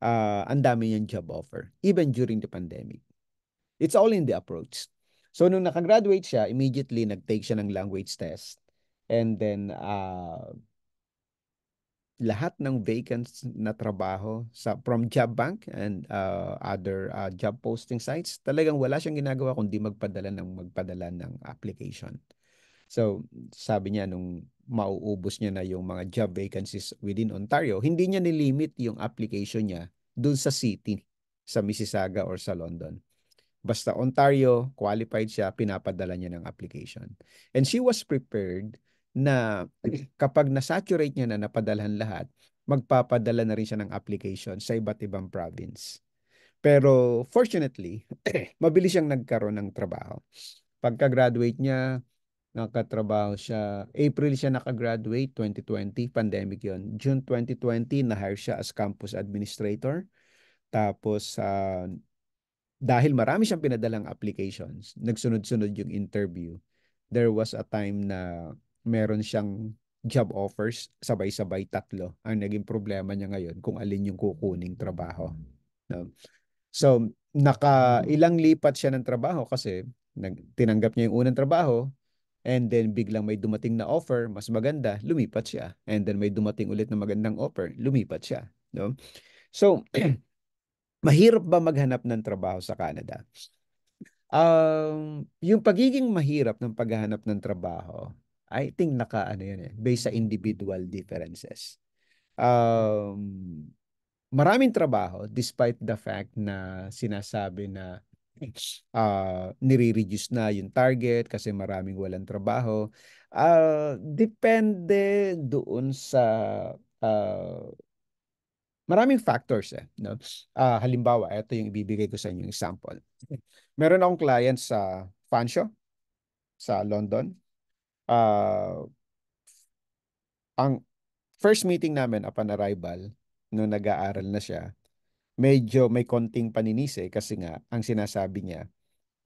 S1: uh, ang dami niyang job offer, even during the pandemic. It's all in the approach. So nung nakagraduate siya, immediately nag-take siya ng language test. And then uh, lahat ng vacant na trabaho sa from job bank and uh, other uh, job posting sites talagang wala siyang ginagawa kundi magpadala ng magpadala ng application so sabi niya nung mauubos niya na yung mga job vacancies within Ontario hindi niya nilimit yung application niya doon sa city sa Mississauga or sa London basta Ontario qualified siya pinapadala niya ng application and she was prepared na kapag nasaturate niya na napadalhan lahat, magpapadala na rin siya ng application sa iba't ibang province. Pero fortunately, mabilis siyang nagkaroon ng trabaho. Pagka-graduate niya, nakatrabaho siya. April siya nakagraduate, 2020, pandemic yon June 2020, na-hire siya as campus administrator. Tapos, uh, dahil marami siyang pinadalang applications, nagsunod-sunod yung interview. There was a time na meron siyang job offers, sabay-sabay tatlo. Ang naging problema niya ngayon kung alin yung kukuning trabaho. No? So, naka ilang lipat siya ng trabaho kasi nag, tinanggap niya yung unang trabaho and then biglang may dumating na offer, mas maganda, lumipat siya. And then may dumating ulit na magandang offer, lumipat siya. No? So, mahirap ba maghanap ng trabaho sa Canada? Um, yung pagiging mahirap ng paghahanap ng trabaho I think naka ano yun eh, based sa individual differences. Um, maraming trabaho despite the fact na sinasabi na uh, nire-reduce na yung target kasi maraming walang trabaho. Uh, depende doon sa uh, maraming factors eh no uh, halimbawa ito yung ibibigay ko sa inyo example meron akong client sa Fanshawe sa London uh, ang first meeting namin upon arrival, nung nag-aaral na siya, medyo may konting paninisi eh, kasi nga ang sinasabi niya,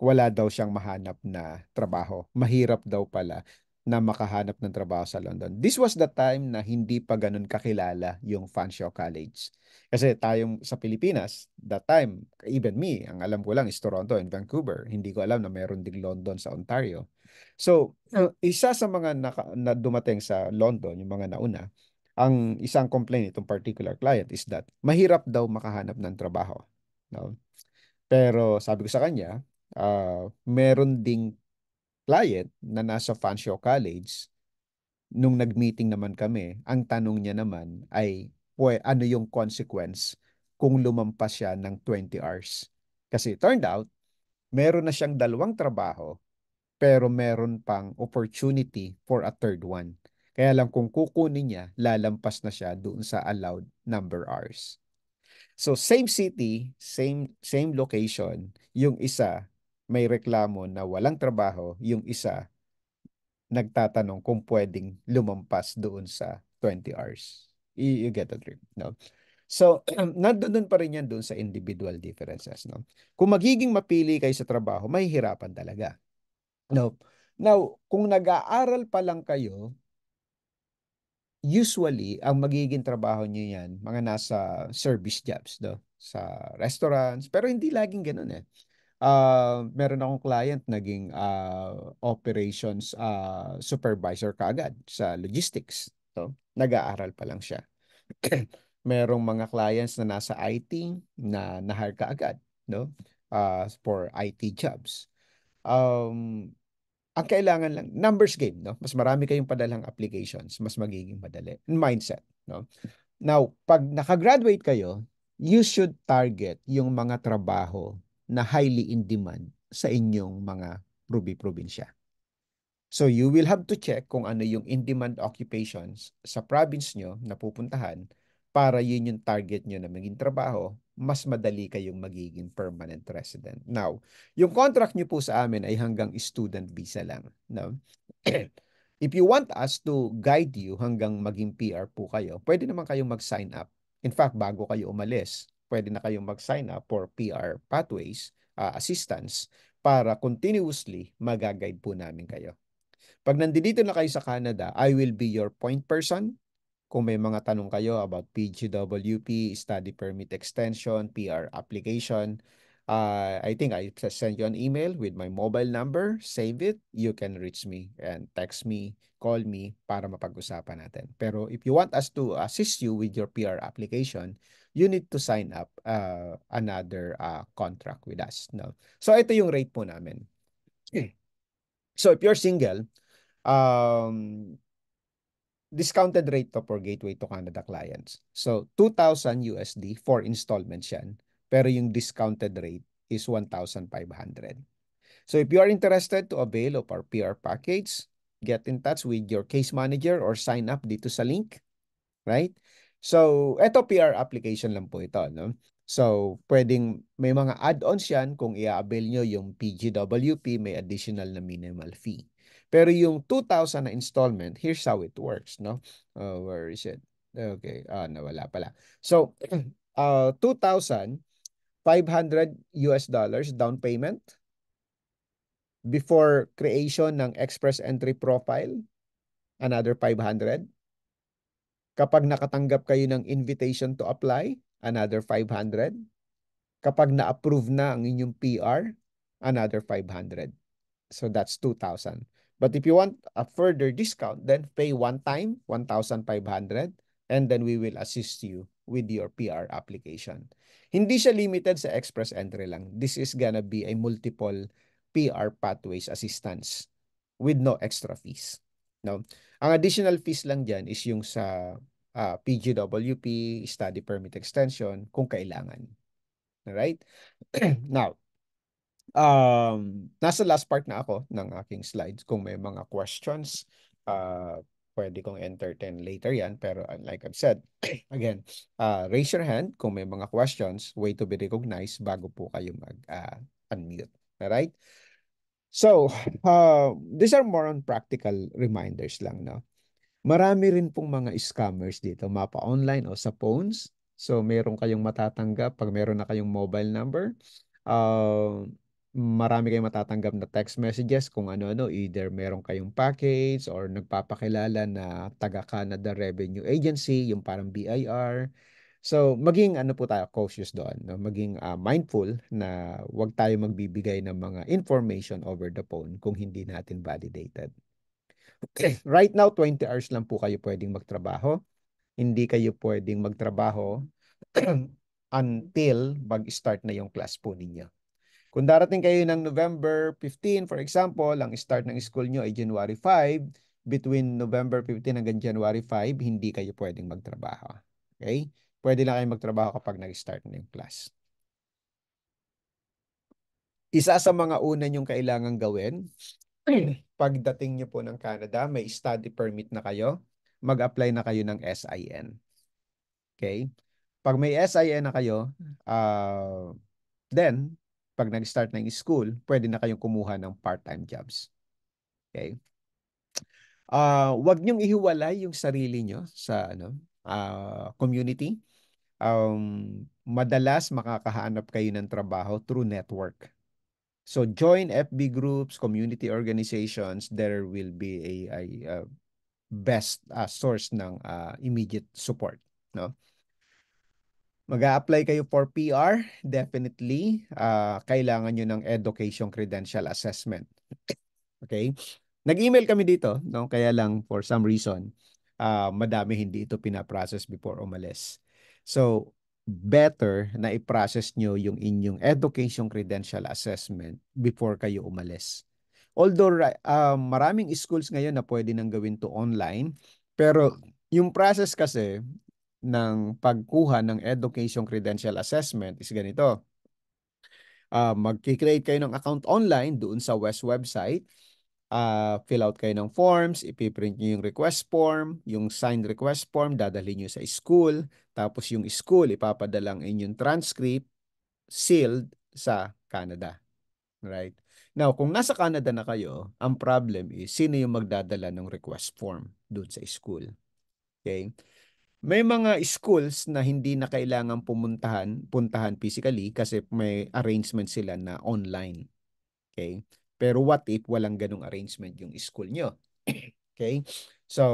S1: wala daw siyang mahanap na trabaho. Mahirap daw pala na makahanap ng trabaho sa London. This was the time na hindi pa ganun kakilala yung Fanshawe College. Kasi tayong sa Pilipinas, that time, even me, ang alam ko lang is Toronto and Vancouver. Hindi ko alam na meron ding London sa Ontario. So, hmm. isa sa mga naka, na dumating sa London, yung mga nauna, ang isang complaint itong particular client is that mahirap daw makahanap ng trabaho. No? Pero sabi ko sa kanya, uh, meron ding client na nasa Fancio College, nung nag-meeting naman kami, ang tanong niya naman ay, well, ano yung consequence kung lumampas siya ng 20 hours? Kasi turned out, meron na siyang dalawang trabaho, pero meron pang opportunity for a third one. Kaya lang kung kukunin niya, lalampas na siya doon sa allowed number hours. So same city, same same location, yung isa may reklamo na walang trabaho, yung isa nagtatanong kung pwedeng lumampas doon sa 20 hours. You, you get the drift, no? So, um, nandoon pa rin yan doon sa individual differences, no? Kung magiging mapili kayo sa trabaho, may hirapan talaga. No? Now, kung nag-aaral pa lang kayo, usually, ang magiging trabaho nyo yan, mga nasa service jobs, no? sa restaurants, pero hindi laging ganun eh uh, meron akong client naging uh, operations uh, supervisor kaagad sa logistics. So, nag-aaral pa lang siya. merong mga clients na nasa IT na nahar kaagad, no? Uh, for IT jobs. Um, ang kailangan lang, numbers game, no? Mas marami kayong padalang applications, mas magiging madali. Mindset, no? Now, pag nakagraduate kayo, you should target yung mga trabaho na highly in demand sa inyong mga probi-probinsya. So you will have to check kung ano yung in-demand occupations sa province nyo na pupuntahan para yun yung target nyo na maging trabaho, mas madali kayong magiging permanent resident. Now, yung contract nyo po sa amin ay hanggang student visa lang. No? If you want us to guide you hanggang maging PR po kayo, pwede naman kayong mag-sign up. In fact, bago kayo umalis, pwede na kayong mag-sign up for PR pathways uh, assistance para continuously magaguide po namin kayo. Pag nandito na kayo sa Canada, I will be your point person. Kung may mga tanong kayo about PGWP, study permit extension, PR application, uh, I think I send you an email with my mobile number. Save it. You can reach me and text me, call me para mapag-usapan natin. Pero if you want us to assist you with your PR application, you need to sign up uh, another uh, contract with us. No? So ito yung rate po namin. So if you're single, um, discounted rate to for Gateway to Canada clients. So 2,000 USD for installments yan pero yung discounted rate is 1,500. So if you are interested to avail of our PR package, get in touch with your case manager or sign up dito sa link, right? So eto PR application lang po ito, no? So pwedeng may mga add-ons yan kung i-avail nyo yung PGWP, may additional na minimal fee. Pero yung 2,000 na installment, here's how it works, no? Uh, where is it? Okay, ah, nawala pala. So, uh, ah, 2,000 500 US dollars down payment before creation ng express entry profile, another 500. Kapag nakatanggap kayo ng invitation to apply, another 500. Kapag na-approve na ang inyong PR, another 500. So that's 2,000. But if you want a further discount, then pay one time, 1,500, and then we will assist you with your PR application. Hindi siya limited sa express entry lang. This is gonna be a multiple PR pathways assistance with no extra fees. No? Ang additional fees lang dyan is yung sa uh, ah, PGWP, study permit extension, kung kailangan. Alright? Now, um, nasa last part na ako ng aking slides. Kung may mga questions, uh, pwede kong entertain later yan. Pero uh, like I've said, again, uh, raise your hand kung may mga questions, way to be recognized bago po kayo mag-unmute. Uh, Alright? So, uh, these are more on practical reminders lang. No? Marami rin pong mga scammers dito, mapa online o sa phones. So, meron kayong matatanggap pag meron na kayong mobile number. Uh, marami kayong matatanggap na text messages kung ano-ano, either meron kayong package or nagpapakilala na taga Canada Revenue Agency, yung parang BIR. So, maging ano po tayo, cautious doon. No? Maging uh, mindful na wag tayo magbibigay ng mga information over the phone kung hindi natin validated. Okay. Right now, 20 hours lang po kayo pwedeng magtrabaho. Hindi kayo pwedeng magtrabaho until mag-start na yung class po ninyo. Kung darating kayo ng November 15, for example, ang start ng school nyo ay January 5, between November 15 hanggang January 5, hindi kayo pwedeng magtrabaho. Okay? Pwede lang kayo magtrabaho kapag nag-start na yung class. Isa sa mga una nyong kailangan gawin, pagdating nyo po ng Canada, may study permit na kayo, mag-apply na kayo ng SIN. Okay? Pag may SIN na kayo, uh, then pag nag-start ng school, pwede na kayong kumuha ng part-time jobs. Okay? Uh, ah, wag niyong ihiwalay yung sarili niyo sa ano, uh, community. Um, madalas makakahanap kayo ng trabaho through network. So join FB groups, community organizations, there will be a, a, a best uh, source ng uh, immediate support, no? mag apply kayo for PR, definitely, uh, kailangan nyo ng education credential assessment. Okay? Nag-email kami dito, no? kaya lang for some reason, uh, madami hindi ito pinaprocess before umalis. So, better na i-process nyo yung inyong education credential assessment before kayo umalis. Although uh, maraming schools ngayon na pwede nang gawin to online, pero yung process kasi ng pagkuha ng Education Credential Assessment is ganito. Uh, magki-create kayo ng account online doon sa West website. Uh, fill out kayo ng forms, ipiprint nyo yung request form, yung signed request form, dadalhin nyo sa school, tapos yung school, ipapadala ang inyong transcript sealed sa Canada. Right? Now, kung nasa Canada na kayo, ang problem is sino yung magdadala ng request form doon sa school. Okay? May mga schools na hindi na kailangan pumuntahan, puntahan physically kasi may arrangement sila na online. Okay? Pero what if walang ganong arrangement yung school nyo? okay? So,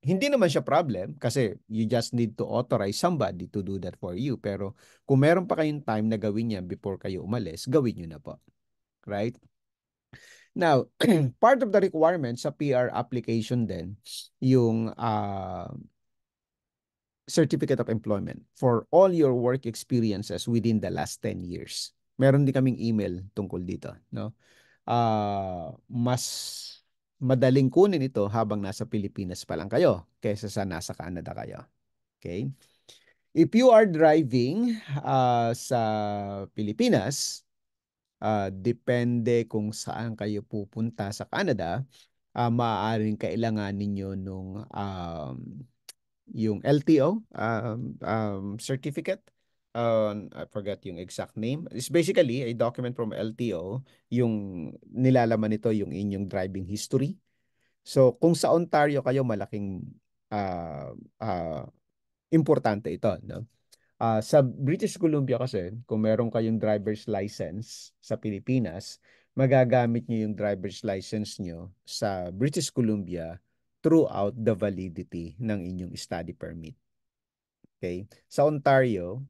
S1: hindi naman siya problem kasi you just need to authorize somebody to do that for you. Pero kung meron pa kayong time na gawin yan before kayo umalis, gawin nyo na po. Right? Now, part of the requirement sa PR application din, yung uh, certificate of employment for all your work experiences within the last 10 years. Meron din kaming email tungkol dito, no? Uh, mas madaling kunin ito habang nasa Pilipinas pa lang kayo kaysa sa nasa Canada kayo. Okay? If you are driving uh, sa Pilipinas, uh, depende kung saan kayo pupunta sa Canada, uh, maaaring kailangan ninyo nung um, yung LTO um, um, certificate. Uh, I forgot yung exact name. It's basically a document from LTO. Yung nilalaman nito yung inyong driving history. So kung sa Ontario kayo malaking uh, uh, importante ito. No? Uh, sa British Columbia kasi, kung meron kayong driver's license sa Pilipinas, magagamit niyo yung driver's license niyo sa British Columbia throughout the validity ng inyong study permit. Okay? Sa Ontario,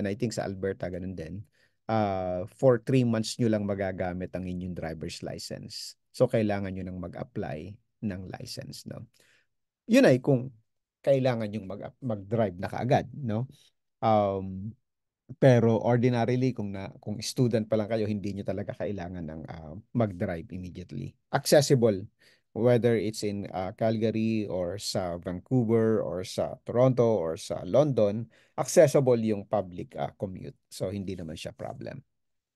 S1: and I think sa Alberta ganun din, uh, for 3 months nyo lang magagamit ang inyong driver's license. So, kailangan nyo nang mag-apply ng license. No? Yun ay kung kailangan yung mag, drive na kaagad. No? Um, pero ordinarily kung na kung student pa lang kayo hindi niyo talaga kailangan ng uh, mag-drive immediately. Accessible whether it's in uh, Calgary or sa Vancouver or sa Toronto or sa London, accessible yung public uh, commute. So hindi naman siya problem.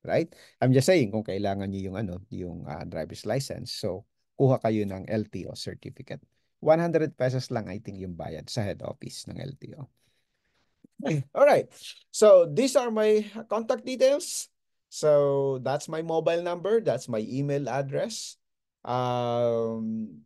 S1: Right? I'm just saying kung kailangan niyo yung ano, yung uh, driver's license, so kuha kayo ng LTO certificate. 100 pesos lang I think yung bayad sa head office ng LTO. Okay. All right. So these are my contact details. So that's my mobile number, that's my email address. Um,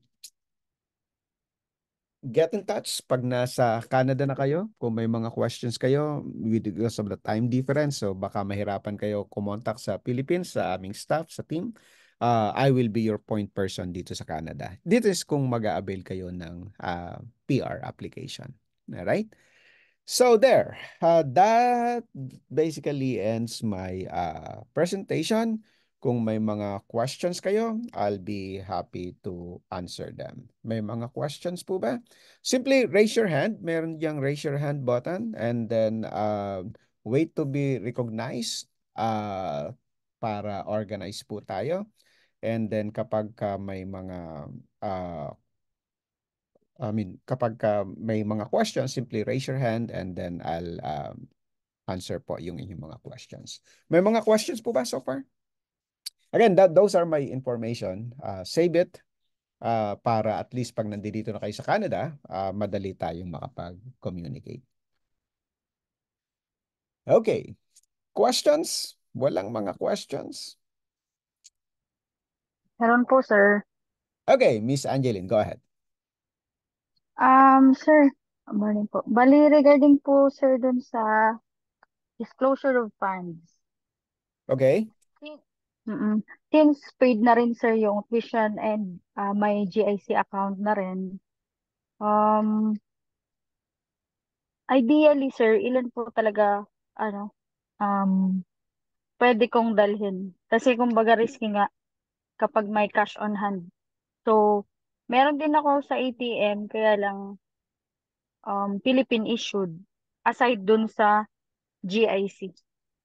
S1: get in touch pag nasa Canada na kayo. Kung may mga questions kayo with because of the time difference, so baka mahirapan kayo kumontak sa Philippines, sa aming staff, sa team. Uh, I will be your point person dito sa Canada. Dito is kung mag avail kayo ng uh, PR application. Alright? So there, uh, that basically ends my uh, presentation. Kung may mga questions kayo, I'll be happy to answer them. May mga questions po ba? Simply raise your hand. Meron diyang raise your hand button and then uh, wait to be recognized uh, para organize po tayo. And then kapag ka may mga uh, I mean, kapag ka may mga questions, simply raise your hand and then I'll um, answer po yung inyong mga questions. May mga questions po ba so far? Again, that, those are my information. Uh, save it uh, para at least pag nandito na kayo sa Canada, uh, madali tayong makapag-communicate. Okay. Questions? Walang mga questions?
S2: Meron po, sir.
S1: Okay, Miss Angeline, go ahead.
S2: Um, sir, morning po. Bali, regarding po, sir, dun sa disclosure of funds. Okay. Mm. Since paid na rin sir yung tuition and, ah, may GIC account na rin, um, ideally sir, ilan po talaga ano, um, pwede kong dalhin. Kasi kumbaga risky nga kapag may cash on hand. So, meron din ako sa ATM, kaya lang um, Philippine issued. Aside dun sa GIC.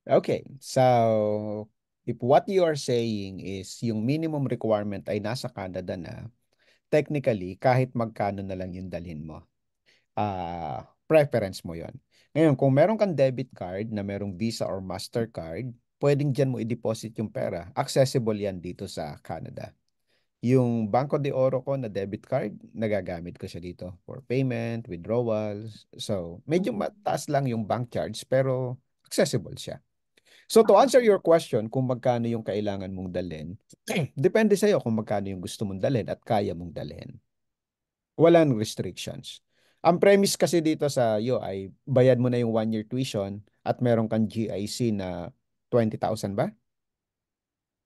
S1: Okay, so if what you are saying is yung minimum requirement ay nasa Canada na, technically, kahit magkano na lang yung dalhin mo, uh, preference mo yon. Ngayon, kung meron kang debit card na merong Visa or MasterCard, pwedeng dyan mo i-deposit yung pera. Accessible yan dito sa Canada. Yung Banco de Oro ko na debit card, nagagamit ko siya dito for payment, withdrawals. So, medyo mataas lang yung bank charge pero accessible siya. So to answer your question kung magkano yung kailangan mong dalhin, depende sa iyo kung magkano yung gusto mong dalhin at kaya mong dalhin. Walang restrictions. Ang premise kasi dito sa iyo ay bayad mo na yung one-year tuition at meron kang GIC na 20,000 ba?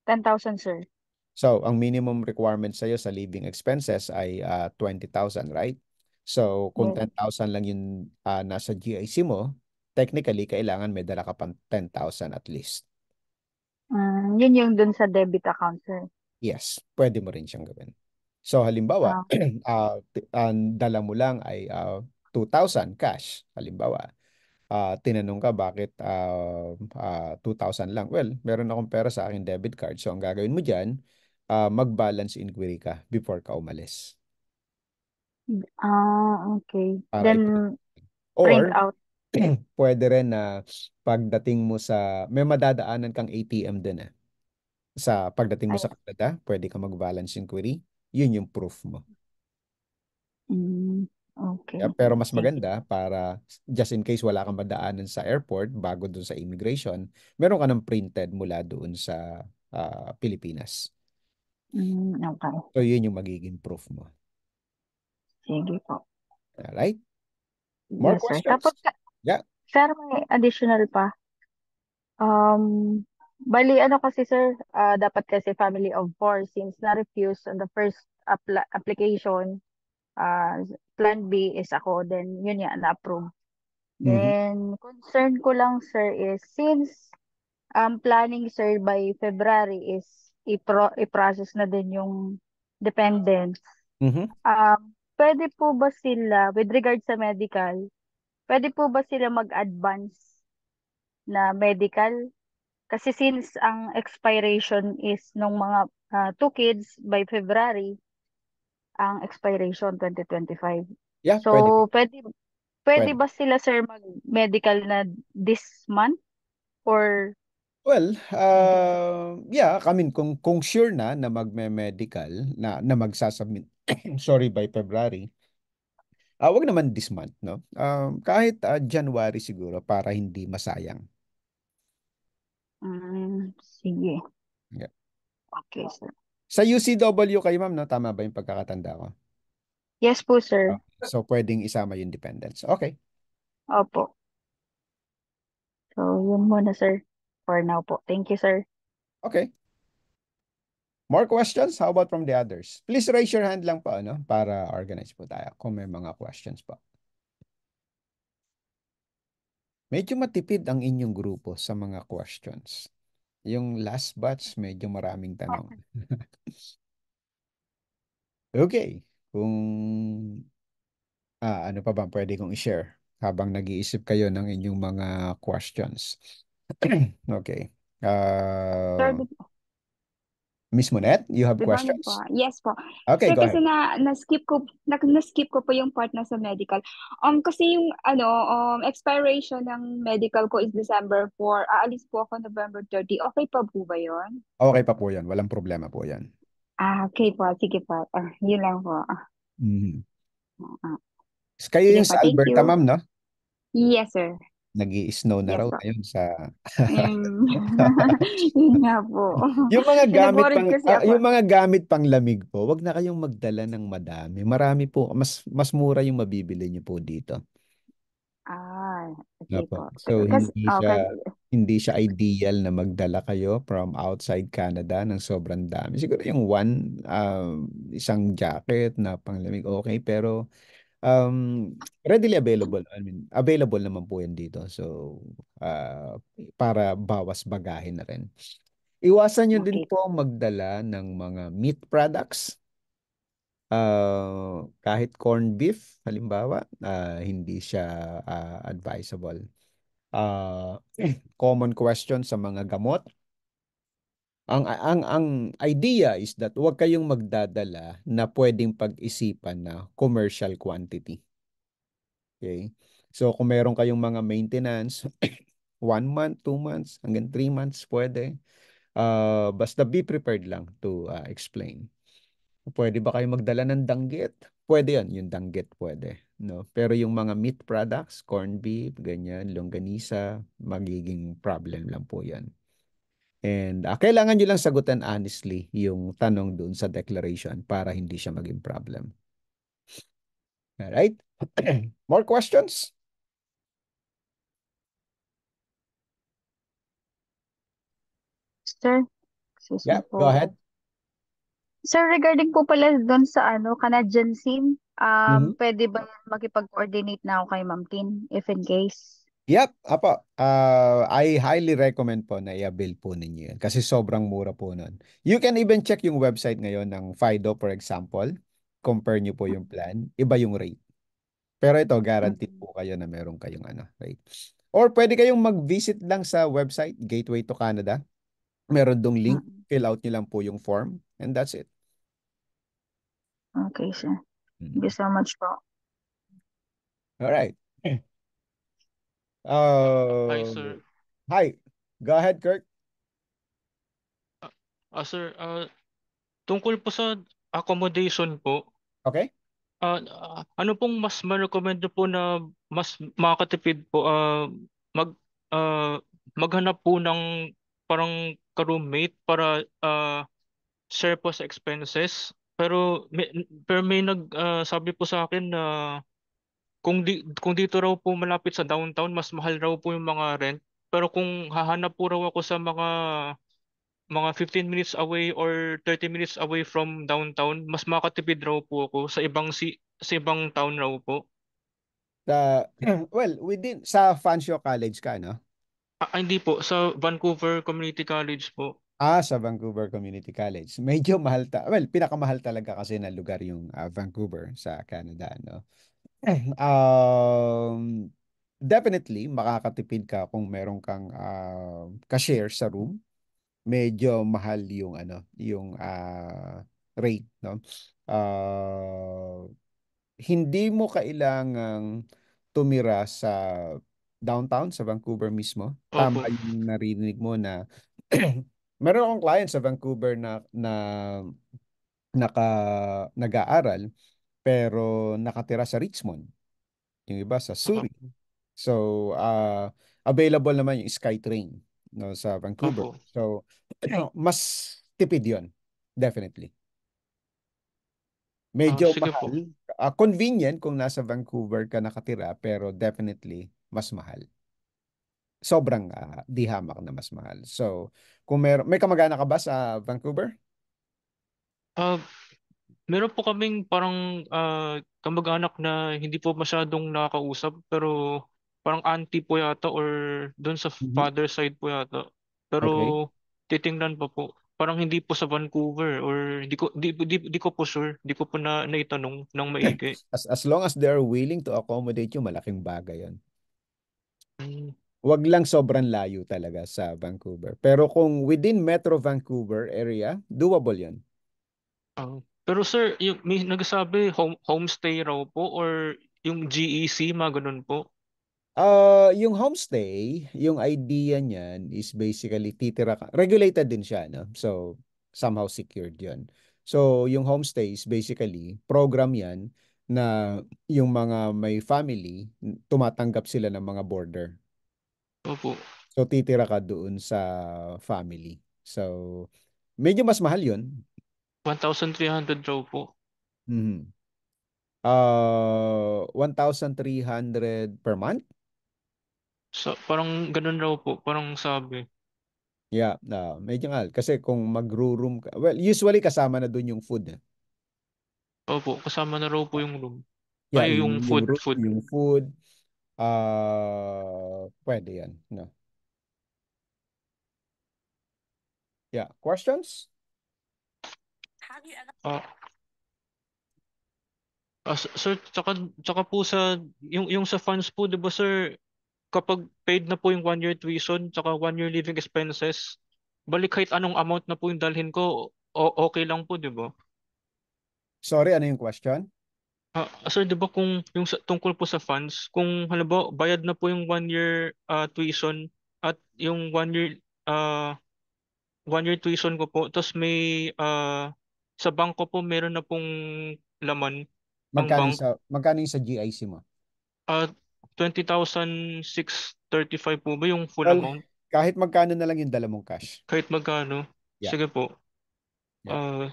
S2: 10,000, sir.
S1: So, ang minimum requirement sa iyo sa living expenses ay uh, ah, 20,000, right? So, kung 10,000 lang yung uh, nasa GIC mo, technically, kailangan may dala ka pang 10,000 at least.
S2: Um, yun yung dun sa debit account, sir.
S1: Yes, pwede mo rin siyang gawin. So halimbawa, okay. uh, ang dala mo lang ay uh, ah, 2,000 cash. Halimbawa, uh, tinanong ka bakit uh, uh, 2,000 lang. Well, meron akong pera sa aking debit card. So ang gagawin mo dyan, uh, mag-balance inquiry ka before ka umalis.
S2: Ah, uh, okay. Para Then, ipin- or, out
S1: pwede rin na pagdating mo sa, may madadaanan kang ATM din eh. Sa pagdating mo Ay. sa Canada, pwede ka mag-balance inquiry. Yun yung proof mo.
S2: Mm, okay. Yeah, pero mas maganda
S1: para just in case wala kang madaanan sa airport bago doon sa immigration, meron ka ng printed mula doon sa uh, Pilipinas.
S2: Mm, okay.
S1: So yun yung magiging proof mo. Sige po. Alright?
S2: More yes, questions? Sir.
S1: Tapos, Yeah.
S2: Sir, may additional pa. Um, bali, ano kasi sir, ah, dapat kasi family of four since na-refuse on the first appla- application, uh, plan B is ako, then yun yan, na-approve. Mhm. Then, concern ko lang sir is since um, planning sir by February is ipro i-process na din yung dependents. Mhm. Um, pwede po ba sila with regard sa medical, Pwede po ba sila mag-advance na medical? Kasi since ang expiration is nung mga uh, two kids by February, ang expiration 2025. Yeah, so, pwede. Pwede, pwede, pwede. ba sila, sir, mag-medical na this month?
S1: Or Well, uh, yeah, I mean, kung, kung sure na na magme-medical, na, na magsasubmit, sorry, by February, Uh, wag naman this month, no? Um, kahit uh, January siguro para hindi masayang.
S2: Um, sige. Yeah. Okay,
S1: sir. Sa UCW kay ma'am, no? Tama ba yung pagkakatanda ko?
S2: Yes po, sir. Okay.
S1: Oh, so, pwedeng isama yung dependents. Okay.
S2: Opo. So, yun muna, sir. For now po. Thank you, sir.
S1: Okay. More questions? How about from the others? Please raise your hand lang po ano, para organize po tayo kung may mga questions pa. Medyo matipid ang inyong grupo sa mga questions. Yung last batch, medyo maraming tanong. okay. Kung ah, ano pa ba pwede kong i-share habang nag-iisip kayo ng inyong mga questions. okay. Uh, Miss Monet, you have Good questions? Po. Yes
S2: po. Okay, Sir, go kasi ahead. na, na-skip ko, na, na-skip ko po yung part na sa medical. Um, kasi yung ano, um, expiration ng medical ko is December 4. Aalis po ako November 30. Okay pa po ba 'yon?
S1: Okay pa po yan. Walang problema po yan.
S2: Ah, okay po. Sige po. Uh, yun lang po. Ah. Mm-hmm. Uh,
S1: Kayo yung sa Alberta, ma'am, no?
S2: Yes, sir
S1: nag-i-snow na raw po. ngayon sa Mm.
S2: Yun nga po. Yung mga gamit pang kasi ah,
S1: yung mga gamit pang lamig po, wag na kayong magdala ng madami. Marami po, mas mas mura yung mabibili niyo po dito.
S2: Ah,
S1: okay po. So Kasi, hindi okay. Oh, siya hindi siya ideal na magdala kayo from outside Canada ng sobrang dami. Siguro yung one um, isang jacket na panglamig okay pero um, readily available. I mean, available naman po yan dito. So, uh, para bawas bagahin na rin. Iwasan niyo okay. din po magdala ng mga meat products. Uh, kahit corn beef, halimbawa, uh, hindi siya uh, advisable. Uh, common question sa mga gamot, ang ang ang idea is that huwag kayong magdadala na pwedeng pag-isipan na commercial quantity. Okay? So kung meron kayong mga maintenance, one month, two months, hanggang three months pwede. Uh, basta be prepared lang to uh, explain. Pwede ba kayo magdala ng danggit? Pwede yan, yung danggit pwede. No? Pero yung mga meat products, corn beef, ganyan, longganisa, magiging problem lang po yan. And uh, kailangan nyo lang sagutan honestly yung tanong doon sa declaration para hindi siya maging problem. Alright? More questions?
S2: Sir, excuse yeah, po. go ahead. Sir, regarding po pala doon sa ano, Canadian SIM, um, mm-hmm. pwede ba makipag-coordinate na ako kay Ma'am Tin if in case?
S1: Yep, apo. Uh, I highly recommend po na i-avail po ninyo yun kasi sobrang mura po nun. You can even check yung website ngayon ng Fido for example. Compare nyo po yung plan. Iba yung rate. Pero ito, guaranteed po kayo na meron kayong ano, right? Or pwede kayong mag-visit lang sa website, Gateway to Canada. Meron dong link. Mm. Fill out nyo lang po yung form and that's it.
S2: Okay, sir. Thank you mm. so much po.
S1: All right. Uh, um, hi, sir. Hi. Go ahead, Kirk.
S3: Uh, uh, sir, uh, tungkol po sa accommodation po. Okay. Uh, uh ano pong mas ma-recommend po na mas makatipid po uh, mag uh, maghanap po ng parang ka-roommate para uh, share po sa expenses pero may, pero may nag uh, sabi po sa akin na uh, kung di kung dito raw po malapit sa downtown, mas mahal raw po yung mga rent. Pero kung hahanap po raw ako sa mga mga 15 minutes away or 30 minutes away from downtown, mas makatipid raw po ako sa ibang si sa ibang town raw po.
S1: Uh, well, within sa Fanshawe College ka, no?
S3: Ah, ah, hindi po, sa Vancouver Community College po.
S1: Ah, sa Vancouver Community College. Medyo mahal ta. Well, pinakamahal talaga kasi na lugar yung uh, Vancouver sa Canada, no? Eh, um, definitely makakatipid ka kung meron kang uh, cashier sa room. Medyo mahal yung ano, yung uh, rate, no? Uh, hindi mo kailangang tumira sa downtown sa Vancouver mismo. Tama Opo. yung narinig mo na meron akong client sa Vancouver na na naka nag-aaral pero nakatira sa Richmond. Yung iba sa Surrey. So, uh, available naman yung SkyTrain no, sa Vancouver. So, mas tipid yon Definitely. Medyo ah, mahal. Uh, convenient kung nasa Vancouver ka nakatira pero definitely mas mahal. Sobrang uh, di hamak na mas mahal. So, kung may, may kamag-anak ka ba sa Vancouver?
S3: Uh, Meron po kaming parang ah, kamag-anak na hindi po masyadong nakakausap pero parang auntie po yata or doon sa Mhm. father side po yata. Pero Okay. titingnan pa po. Parang hindi po sa Vancouver or di ko di, di, di ko po sure. Di ko po na naitanong ng maigi.
S1: As, as long as they're willing to accommodate you, malaking bagay yon. Mm, Wag lang sobrang layo talaga sa Vancouver. Pero kung within Metro Vancouver area, doable yon.
S3: ah. Pero sir, yung may nagsabi home homestay raw po or yung GEC mga ganun po.
S1: Uh, yung homestay, yung idea niyan is basically titira ka. Regulated din siya, no? So, somehow secured yon So, yung homestay is basically program yan na yung mga may family, tumatanggap sila ng mga border. Opo. So, titira ka doon sa family. So, medyo mas mahal yun
S3: 1,300 raw po.
S1: Mm. Uh, 1,300 per month?
S3: So, parang ganun raw po. Parang sabi.
S1: Yeah, uh, medyo nga. Kasi kung mag room ka, well, usually kasama na dun yung food. Eh.
S3: Opo, kasama na raw po yung room. Yeah, Ay, yung, yung food. Yung, room,
S1: food. yung food. Uh, pwede yan. No. Yeah, questions? Ah,
S3: ah, s- sir, tsaka, tsaka po sa, yung, yung sa funds po, di ba sir, kapag paid na po yung one year tuition, tsaka one year living expenses, balik kahit anong amount na po yung dalhin ko, o- okay lang po, di ba?
S1: Sorry, ano yung question?
S3: Ah, ah sir, di ba kung yung sa, tungkol po sa funds, kung halimbawa bayad na po yung one year ah, tuition at yung one year uh, ah, one year tuition ko po, tapos may uh, sa bangko po, meron na pong laman. Magkano
S1: sa magkano yung sa GIC mo?
S3: Ah, 20,635 po ba yung full Well, amount?
S1: Kahit magkano na lang yung dala mong cash.
S3: Kahit magkano? Yeah. Sige po. Ah,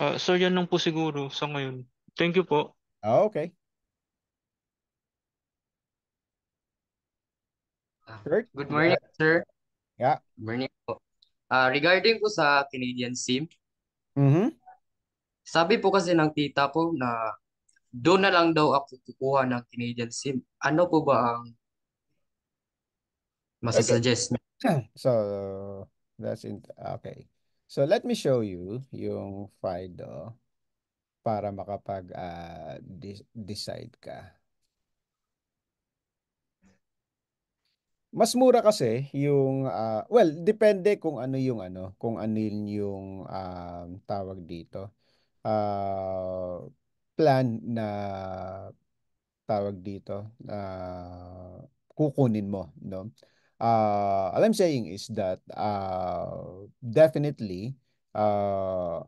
S3: ah, sir, yan lang po siguro sa ngayon. Thank you po.
S1: Ah, okay. Ah, Kurt? Good morning, sir. Yeah.
S3: Good morning po.
S2: Ah, regarding po sa Canadian SIM, Mhm. sabi po kasi ng tita po na doon na lang daw ako kukuha ng Canadian SIM. Ano po ba ang
S1: Okay. masasuggest ah, niyo? So, that's in okay. So, let me show you yung Fido para makapag ah, de- decide ka. Mas mura kasi yung ah, well depende kung ano yung ano, kung ano yung, um, tawag dito, ah, plan na tawag dito, na kukunin mo 'no. Ah, all I'm saying is that, uh, definitely, uh,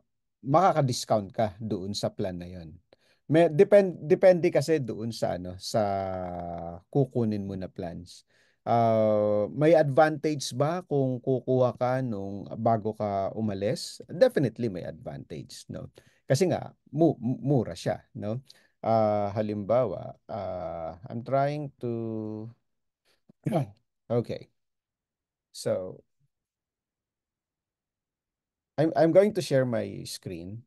S1: makaka-discount ka doon sa plan na yon Me depen depende kasi doon sa ano, sa kukunin mo na plans. Uh, may advantage ba kung kukuha ka nung bago ka umalis? Definitely may advantage, no? Kasi nga mu mura siya, no? Uh, halimbawa, uh, I'm trying to Okay. So I'm I'm going to share my screen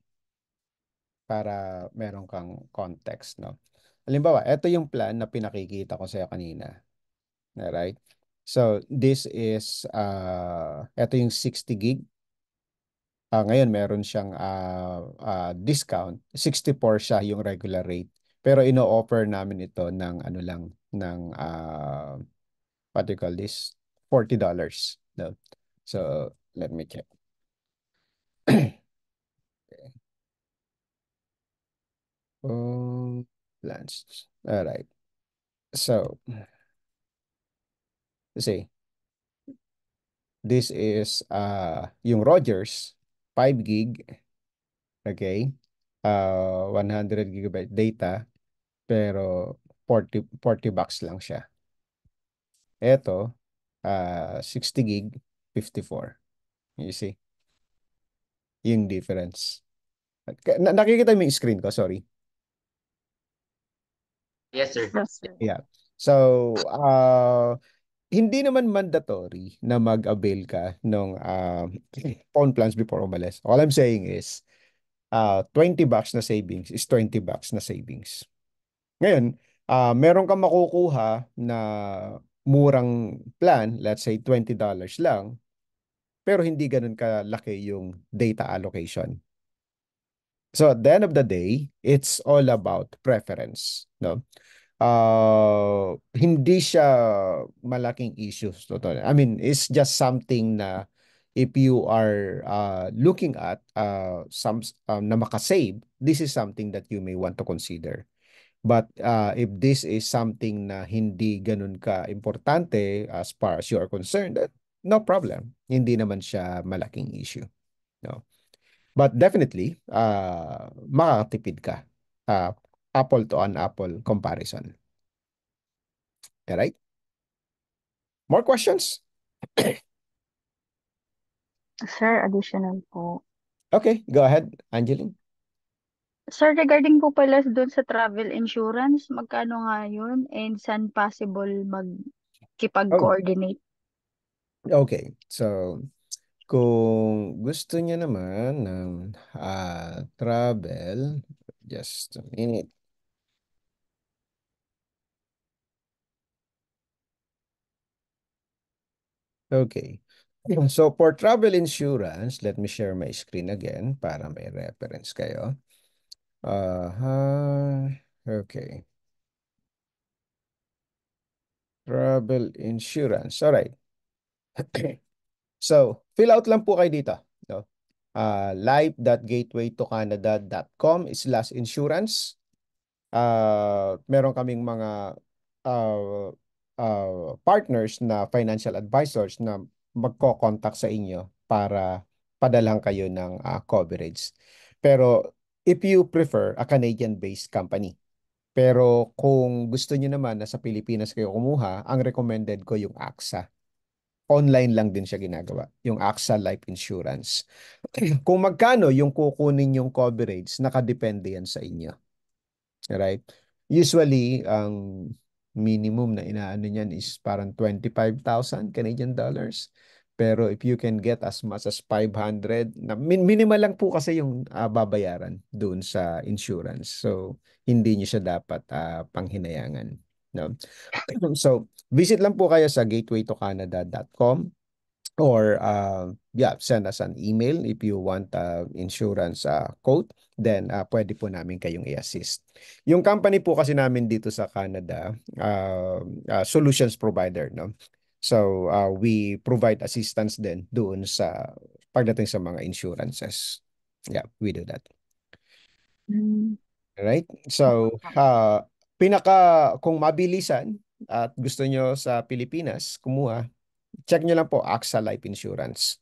S1: para meron kang context, no? Halimbawa, ito yung plan na pinakikita ko sa kanina. Alright? So, this is, uh, ito yung 60 gig. Uh, ngayon, meron siyang uh, uh, discount. 64 siya yung regular rate. Pero ino-offer namin ito ng ano lang, ng uh, what do you call this? $40. No? So, let me check. okay. Oh, plans. All right. So, kasi this is uh, yung Rogers 5 gig okay uh, 100 gigabyte data pero 40 40 bucks lang siya eto uh, 60 gig 54 you see yung difference nakikita mo yung screen ko sorry yes, sir. yeah so uh hindi naman mandatory na mag-avail ka ng uh, phone plans before umalis. All I'm saying is, uh, ah, 20 bucks na savings is 20 bucks na savings. Ngayon, uh, meron kang makukuha na murang plan, let's say $20 lang, pero hindi ganun kalaki yung data allocation. So at the end of the day, it's all about preference. No? uh, hindi siya malaking issues totoo. I mean, it's just something na if you are uh, looking at uh, some um, na makasave, this is something that you may want to consider. But uh, if this is something na hindi ganun ka importante as far as you are concerned, that no problem. Hindi naman siya malaking issue. No. But definitely, uh, makakatipid ka. Uh, apple to an apple comparison. All right? More questions?
S2: Sir, additional po.
S1: Okay, go ahead, Angeline.
S2: Sir, regarding po pala doon sa travel insurance, magkano nga yun and saan possible magkipag-coordinate?
S1: Okay. okay, so kung gusto niya naman ng uh, travel, just a minute. Okay. So for travel insurance, let me share my screen again para may reference kayo. Uh -huh. Okay. Travel insurance. All right. so, fill out lang po kayo dito. No? Uh, live.gatewaytocanada.com slash insurance. Uh, meron kaming mga uh, uh, partners na financial advisors na magko-contact sa inyo para padalang kayo ng uh, coverage. Pero if you prefer a Canadian-based company. Pero kung gusto niyo naman na sa Pilipinas kayo kumuha, ang recommended ko yung AXA. Online lang din siya ginagawa, yung AXA Life Insurance. kung magkano yung kukunin yung coverage, nakadepende yan sa inyo. Right? Usually, ang um, minimum na inaano niyan is parang 25,000 Canadian dollars. Pero if you can get as much as 500, na min minimal lang po kasi yung uh, babayaran doon sa insurance. So, hindi niyo siya dapat uh, ah, panghinayangan. No? So, visit lang po kayo sa gatewaytocanada.com or uh, yeah, send us an email if you want uh, insurance uh, quote, then uh, pwede po namin kayong i-assist. Yung company po kasi namin dito sa Canada, uh, uh, solutions provider, no? So uh, we provide assistance then doon sa pagdating sa mga insurances. Yeah, we do that. Hmm. Right? So uh, pinaka kung mabilisan at gusto nyo sa Pilipinas kumuha check nyo lang po AXA Life Insurance.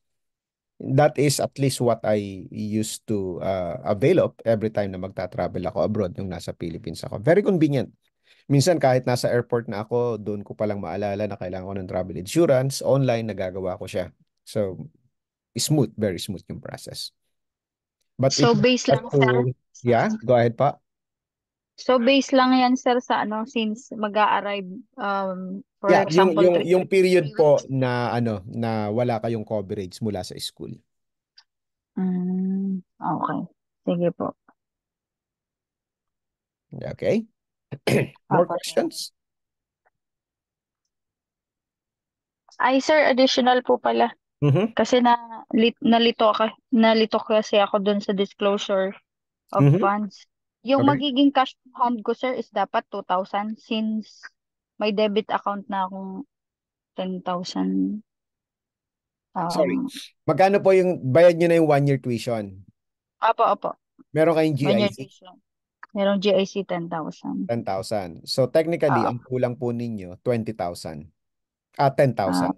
S1: That is at least what I used to uh, avail of every time na magta-travel ako abroad yung nasa Philippines ako. Very convenient. Minsan kahit nasa airport na ako, doon ko palang maalala na kailangan ko ng travel insurance. Online, nagagawa ko siya. So, smooth, very smooth yung process. But so, if, based lang to, sa... Yeah, go ahead pa.
S2: So base lang yan sir sa ano since mag-a-arrive um for yeah, example yung yung, yung period
S1: po na ano na wala kayong coverage mula sa school.
S2: Mm, okay. Sige po. Okay. More okay. questions? Ay sir, additional po pala. Mm-hmm. Kasi na nalito ako, nalito kasi ako dun sa disclosure of mm-hmm. funds. Yung Okay. magiging cash hand ko, sir, is dapat 2,000 since may debit account na akong 10,000. Sorry. Um,
S1: Magkano po yung bayad nyo na yung one-year tuition? Apo, apo. Meron kayong One year GIC
S2: Merong GIC 10,000.
S1: 10,000. So technically, Ah. ang kulang po ninyo, 20,000. Ah, 10,000.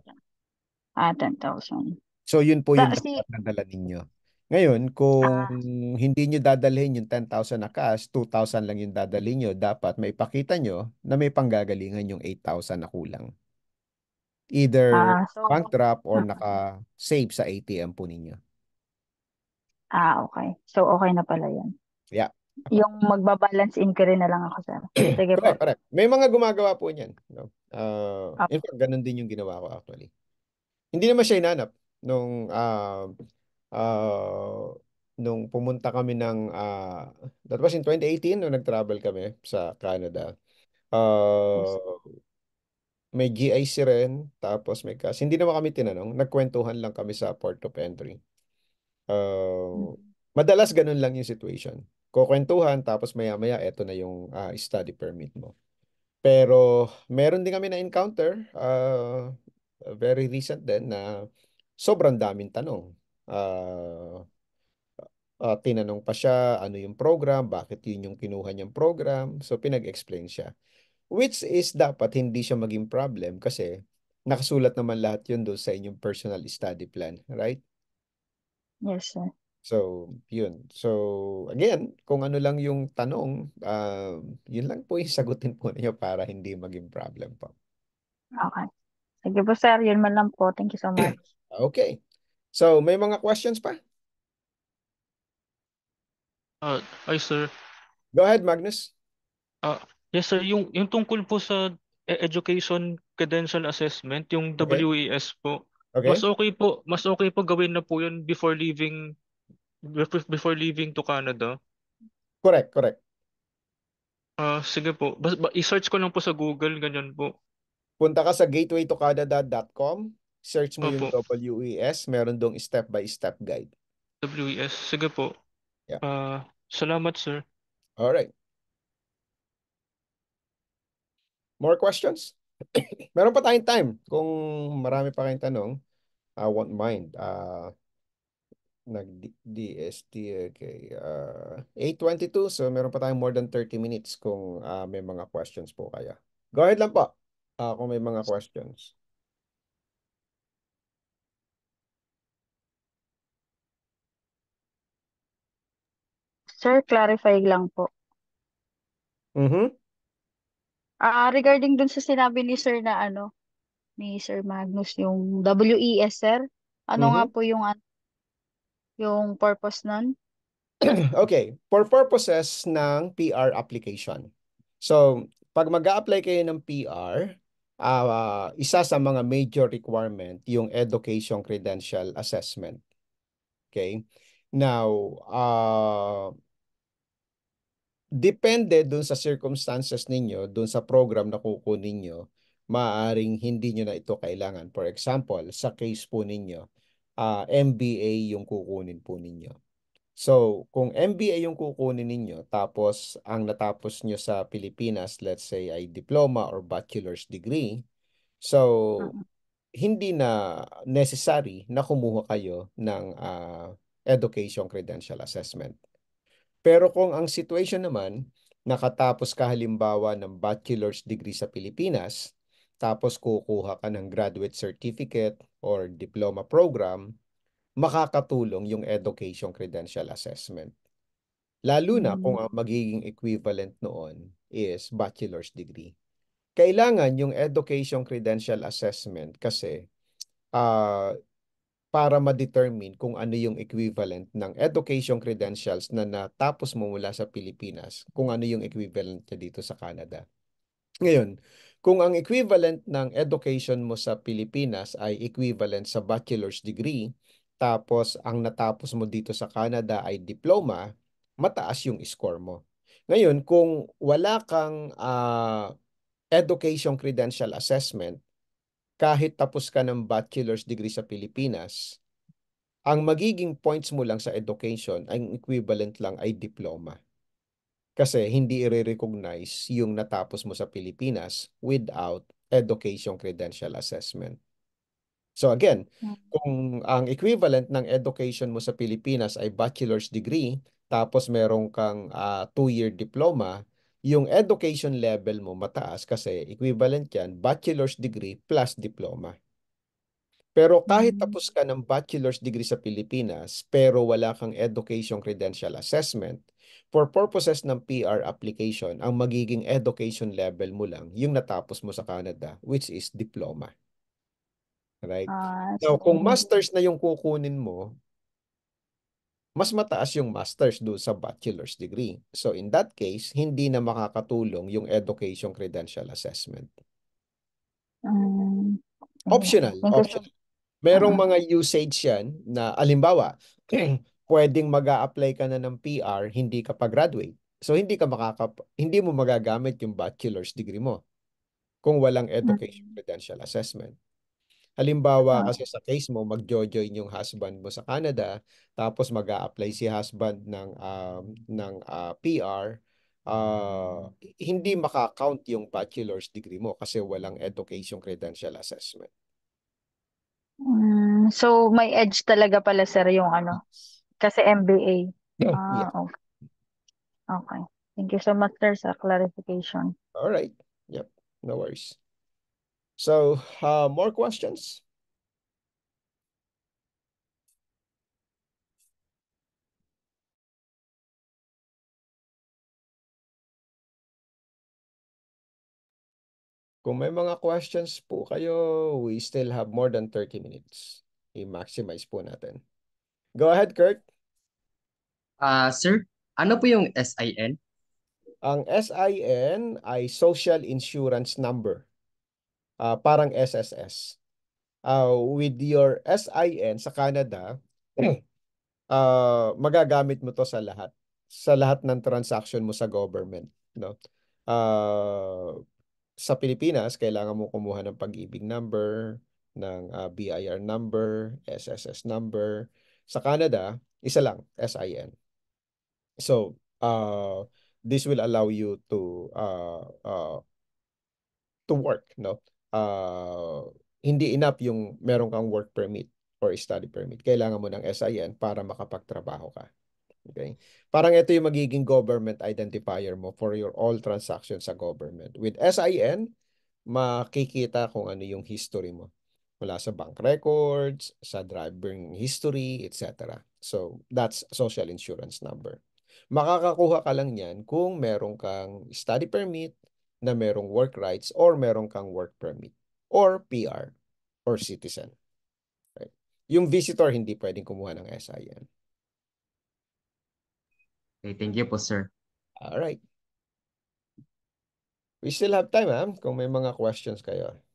S2: Ah, ah 10,000.
S1: So yun po yung Sa- si- dapat ninyo. Ngayon kung ah. hindi niyo dadalhin yung 10,000 na cash, 2,000 lang yung dadalhin niyo, dapat maipakita niyo na may panggagalingan yung 8,000 na kulang. Either Ah, so bank or naka-save sa ATM po ninyo.
S2: Ah, okay. So, okay na pala yun. Yeah. Yung magba-balance inquiry na lang ako, sir. Sige
S1: po. Correct, May mga gumagawa po niyan, no? Ah, ah, in fact, ganun din yung ginawa ko actually. Hindi naman siya inanap nung ah, uh, nung pumunta kami ng, uh, that was in 2018 nung nag-travel kami sa Canada. Uh, may GIC rin, tapos may CAS. Hindi naman kami tinanong, nagkwentuhan lang kami sa port of entry. Uh, madalas ganun lang yung situation. Kukwentuhan, tapos maya-maya, eto na yung uh, study permit mo. Pero meron din kami na-encounter, uh, very recent din, na sobrang daming tanong uh, uh, tinanong pa siya ano yung program, bakit yun yung kinuha niyang program. So pinag-explain siya. Which is dapat hindi siya maging problem kasi nakasulat naman lahat yun doon sa inyong personal study plan, right? Yes, sir. So, yun. So, again, kung ano lang yung tanong, uh, yun lang po yung sagutin po ninyo para hindi maging problem po.
S2: Okay. Sige po, sir. Yun man lang po. Thank you so much.
S1: okay. So, may mga questions pa? Uh, ay, sir. Go ahead, Magnus.
S3: Uh, yes, sir. Yung, yung tungkol po sa e-, education credential assessment, yung okay. WES po, okay. mas okay po, mas okay po gawin na po yun before leaving before leaving to Canada. Correct, correct. Ah, uh, sige po. Bas, ba, i-search ko lang po sa Google, ganyan po.
S1: Punta ka sa gatewaytocanada.com Search mo Opo. yung WES, meron dong step-by-step guide.
S3: WES, sige po.
S1: Yeah. Uh, salamat, sir. All right. More questions? meron pa tayong time. Kung marami pa kayong tanong, I won't mind. Uh, ah, nag-DST, okay. Uh, ah, 8.22, so meron pa tayong more than 30 minutes kung uh, may mga questions po kaya. Go ahead lang po uh, kung may mga questions.
S2: Sir, clarify lang po. Mhm. Ah, regarding dun sa sinabi ni Sir na ano, ni Sir Magnus, yung WES, sir, ano nga mm-hmm. po yung, yung purpose nun?
S1: Okay, for purposes ng PR application. So, pag mag apply kayo ng PR, ah, isa sa mga major requirement yung education credential assessment. Okay? Now, ah, depende dun sa circumstances ninyo, dun sa program na kukunin nyo, maaring hindi nyo na ito kailangan. For example, sa case po ninyo, uh, ah, MBA yung kukunin po ninyo. So, kung MBA yung kukunin ninyo, tapos ang natapos nyo sa Pilipinas, let's say ay diploma or bachelor's degree, so mm. hindi na necessary na kumuha kayo ng uh, education credential assessment pero kung ang situation naman, nakatapos ka halimbawa ng bachelor's degree sa Pilipinas, tapos kukuha ka ng graduate certificate or diploma program, makakatulong yung education credential assessment. Lalo na kung hmm. ang magiging equivalent noon is bachelor's degree. Kailangan yung education credential assessment kasi uh, para ma-determine kung ano yung equivalent ng education credentials na natapos mo mula sa Pilipinas, kung ano yung equivalent niya dito sa Canada. Ngayon, kung ang equivalent ng education mo sa Pilipinas ay equivalent sa bachelor's degree, tapos ang natapos mo dito sa Canada ay diploma, mataas yung score mo. Ngayon, kung wala kang uh, education credential assessment, kahit tapos ka ng bachelor's degree sa Pilipinas, ang magiging points mo lang sa education, ang equivalent lang ay diploma. Kasi hindi i-recognize yung natapos mo sa Pilipinas without education credential assessment. So again, hmm. kung ang equivalent ng education mo sa Pilipinas ay bachelor's degree, tapos meron kang 2-year ah, diploma, yung education level mo mataas kasi equivalent yan, bachelor's degree plus diploma. Pero kahit hmm. tapos ka ng bachelor's degree sa Pilipinas pero wala kang education credential assessment, for purposes ng PR application, ang magiging education level mo lang yung natapos mo sa Canada which is diploma. Right? Uh, so, so, kung master's na yung kukunin mo, mas mataas yung master's doon sa bachelor's degree. So in that case, hindi na makakatulong yung education credential assessment.
S2: Um,
S1: optional, optional. Merong uh-huh. mga usage yan na alimbawa, pwedeng mag apply ka na ng PR, hindi ka pa-graduate. So hindi ka makaka hindi mo magagamit yung bachelor's degree mo kung walang hmm. education credential assessment. Halimbawa, kasi mm. sa case mo, magjo-join yung husband mo sa Canada, tapos mag apply si husband ng, um, ng uh, ah, PR, uh, ah, hindi makakount yung bachelor's degree mo kasi walang education credential assessment.
S2: Mm, so, may edge talaga pala, sir, yung ano. Kasi MBA. Yeah. Oh, ah, yeah. okay. Okay. Thank you so much, sir, sa clarification.
S1: All right. Yep. No worries. So uh, more questions? Kung may mga questions po kayo, we still have more than 30 minutes. I-maximize po natin. Go ahead, Kurt. Uh, ah, sir, ano po yung SIN? Ang SIN ay Social Insurance Number uh, parang SSS. Uh, ah, with your SIN sa Canada, uh, magagamit mo to sa lahat sa lahat ng transaction mo sa government no uh, sa Pilipinas kailangan mo kumuha ng pag-ibig number ng uh, BIR number SSS number sa Canada isa lang SIN so uh, this will allow you to uh, uh, to work no uh, hindi enough yung meron kang work permit or study permit. Kailangan mo ng SIN para makapagtrabaho ka. Okay? Parang ito yung magiging government identifier mo for your all transactions sa government. With SIN, makikita kung ano yung history mo. Mula sa bank records, sa driving history, etc. So, that's social insurance number. Makakakuha ka lang yan kung meron kang study permit na merong work rights or meron kang work permit or PR or citizen. Right? Yung visitor hindi pwedeng kumuha ng SIN.
S3: Okay, thank you po sir.
S1: All right. We still have time ha? kung may mga questions kayo.